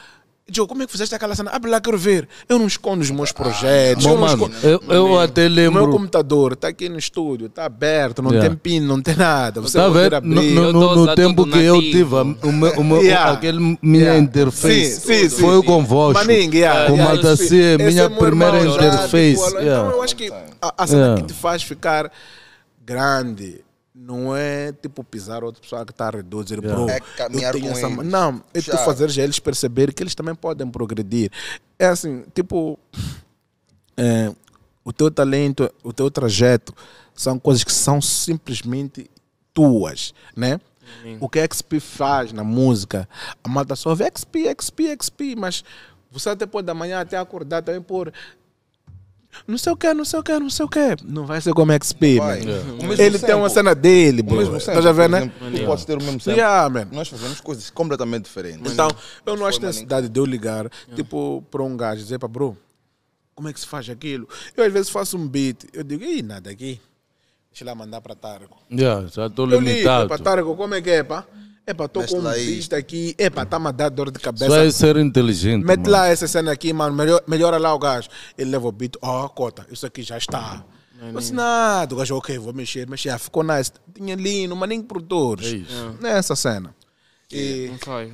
Joe, como é que fizeste aquela cena? Abre ah, lá, quero ver. Eu não escondo os meus projetos. eu, mano, escondo... eu, eu, até lembro. O meu computador está aqui no estúdio, está aberto, não yeah. É. tem pin, não tem nada. Você tá ver? abrir. No, no, no tempo que nativo. eu tive, o meu, o meu, yeah. aquele minha yeah. interface sim, sim, foi sim, sim. convosco. Maning, yeah, com yeah, Madaci, minha é primeira interface. Tipo, então eu acho que a, a cena que te faz ficar grande não é tipo pisar outra pessoa que está a redor, dizer, yeah. bro, é caminhar eu tenho essa... Eles. Não, é tu fazer eles perceber que eles também podem progredir. É assim, tipo, é, o teu talento, o teu trajeto, são coisas que são simplesmente tuas, né? Sim. O que a XP faz na música, a malta só vê XP, XP, XP, mas você até pode amanhã até acordar também por não sei o que, não sei o que, não sei o que. Não vai ser como XP, mano. É. Ele tem uma cena dele, bro. Mesmo tá já vendo, né? Tu posso é ter o mesmo sample. Yeah, man. Nós fazemos coisas completamente diferentes. Então, então eu não acho necessidade de eu ligar, yeah. tipo, para um gajo e dizer para bro, como é que se faz aquilo? Eu às vezes faço um beat, eu digo, ih, nada aqui. Deixa lá mandar para Targo. Yeah, já estou limitado. Eu ligo para Targo, como é que é, pá? Epa, estou com um vista aqui. Epa, está-me a dar dor de cabeça. Só é ser inteligente. Mete lá essa cena aqui, mano. melhora lá o gajo. Ele leva o beat. Ó, oh, cota, isso aqui já está. Não, não. É nada. O gajo, ok, vou mexer, mexer. Ah, ficou nice. Tinha lindo, mas nem produtores. É isso. Nessa cena. E... Não sai.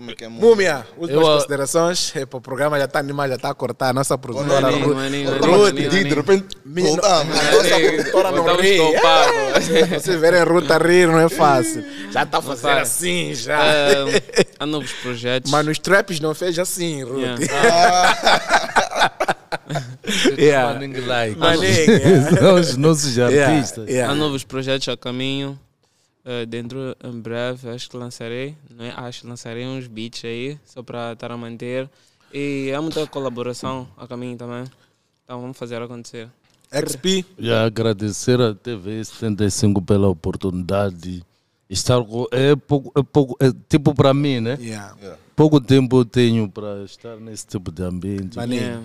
Como é que é múmia? Múmia, últimas eu, ah, considerações. É, o programa já está animado, já está a cortar. A nossa produtora. Tá Ruth, de repente. Minha, voltamos. A nossa produtora não ri. É, vocês verem Ruth a rir, não é fácil. Já está a fazer assim, já. Uh, há novos projetos. Mas nos traps não fez assim, Ruth. Yeah. Ah. yeah. Like. Maninho, yeah. São os nossos artistas. Yeah. Yeah. Há novos projetos a caminho. Uh, dentro em breve acho que lançarei, não é? Acho que lançarei uns beats aí, só para estar a manter. E há é muita colaboração a caminho também. Então vamos fazer acontecer. XP. Já agradecer a TV 75 pela oportunidade. Estar com, é pouco, é pouco é, tipo para mim, né? Yeah. Yeah. Pouco tempo eu tenho para estar nesse tipo de ambiente. Valeu. Yeah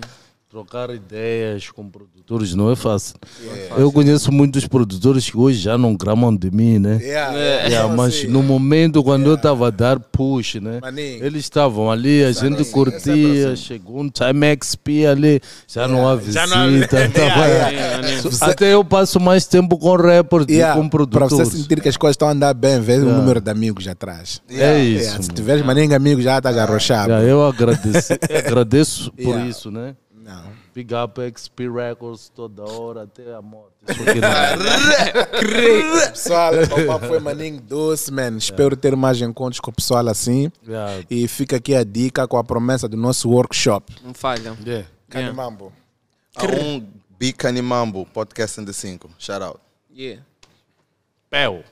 trocar ideias com produtores não é fácil. Yeah. É eu conheço muitos produtores que hoje já não gramam de mim, né? Yeah, é, yeah. É. mas assim? no momento, quando eu estava a dar push, né? Maninho. Eles estavam ali, a gente Maninho. curtia, é chegou um Time XP ali, já não há visita. Não há... tava... <laughs> Até eu passo mais tempo com rappers do que com produtores. Para você sentir que as coisas estão a andar bem, vê o número de amigos atrás. É isso. Se tiveres maninho amigo, já estás ah, arrochado. eu agradeço, <laughs> agradeço por isso, né? Não. Big Up XP Records toda hora, até a morte. <laughs> É. pessoal, o papo foi maninho doce, man. Yeah. É. Espero ter mais encontros com o pessoal assim. Yeah. É. E fica aqui a dica com a promessa do nosso workshop. Não falha. Yeah. Canimambo. Yeah. Um Big Canimambo, podcast 5. Shout out. Yeah. Pel.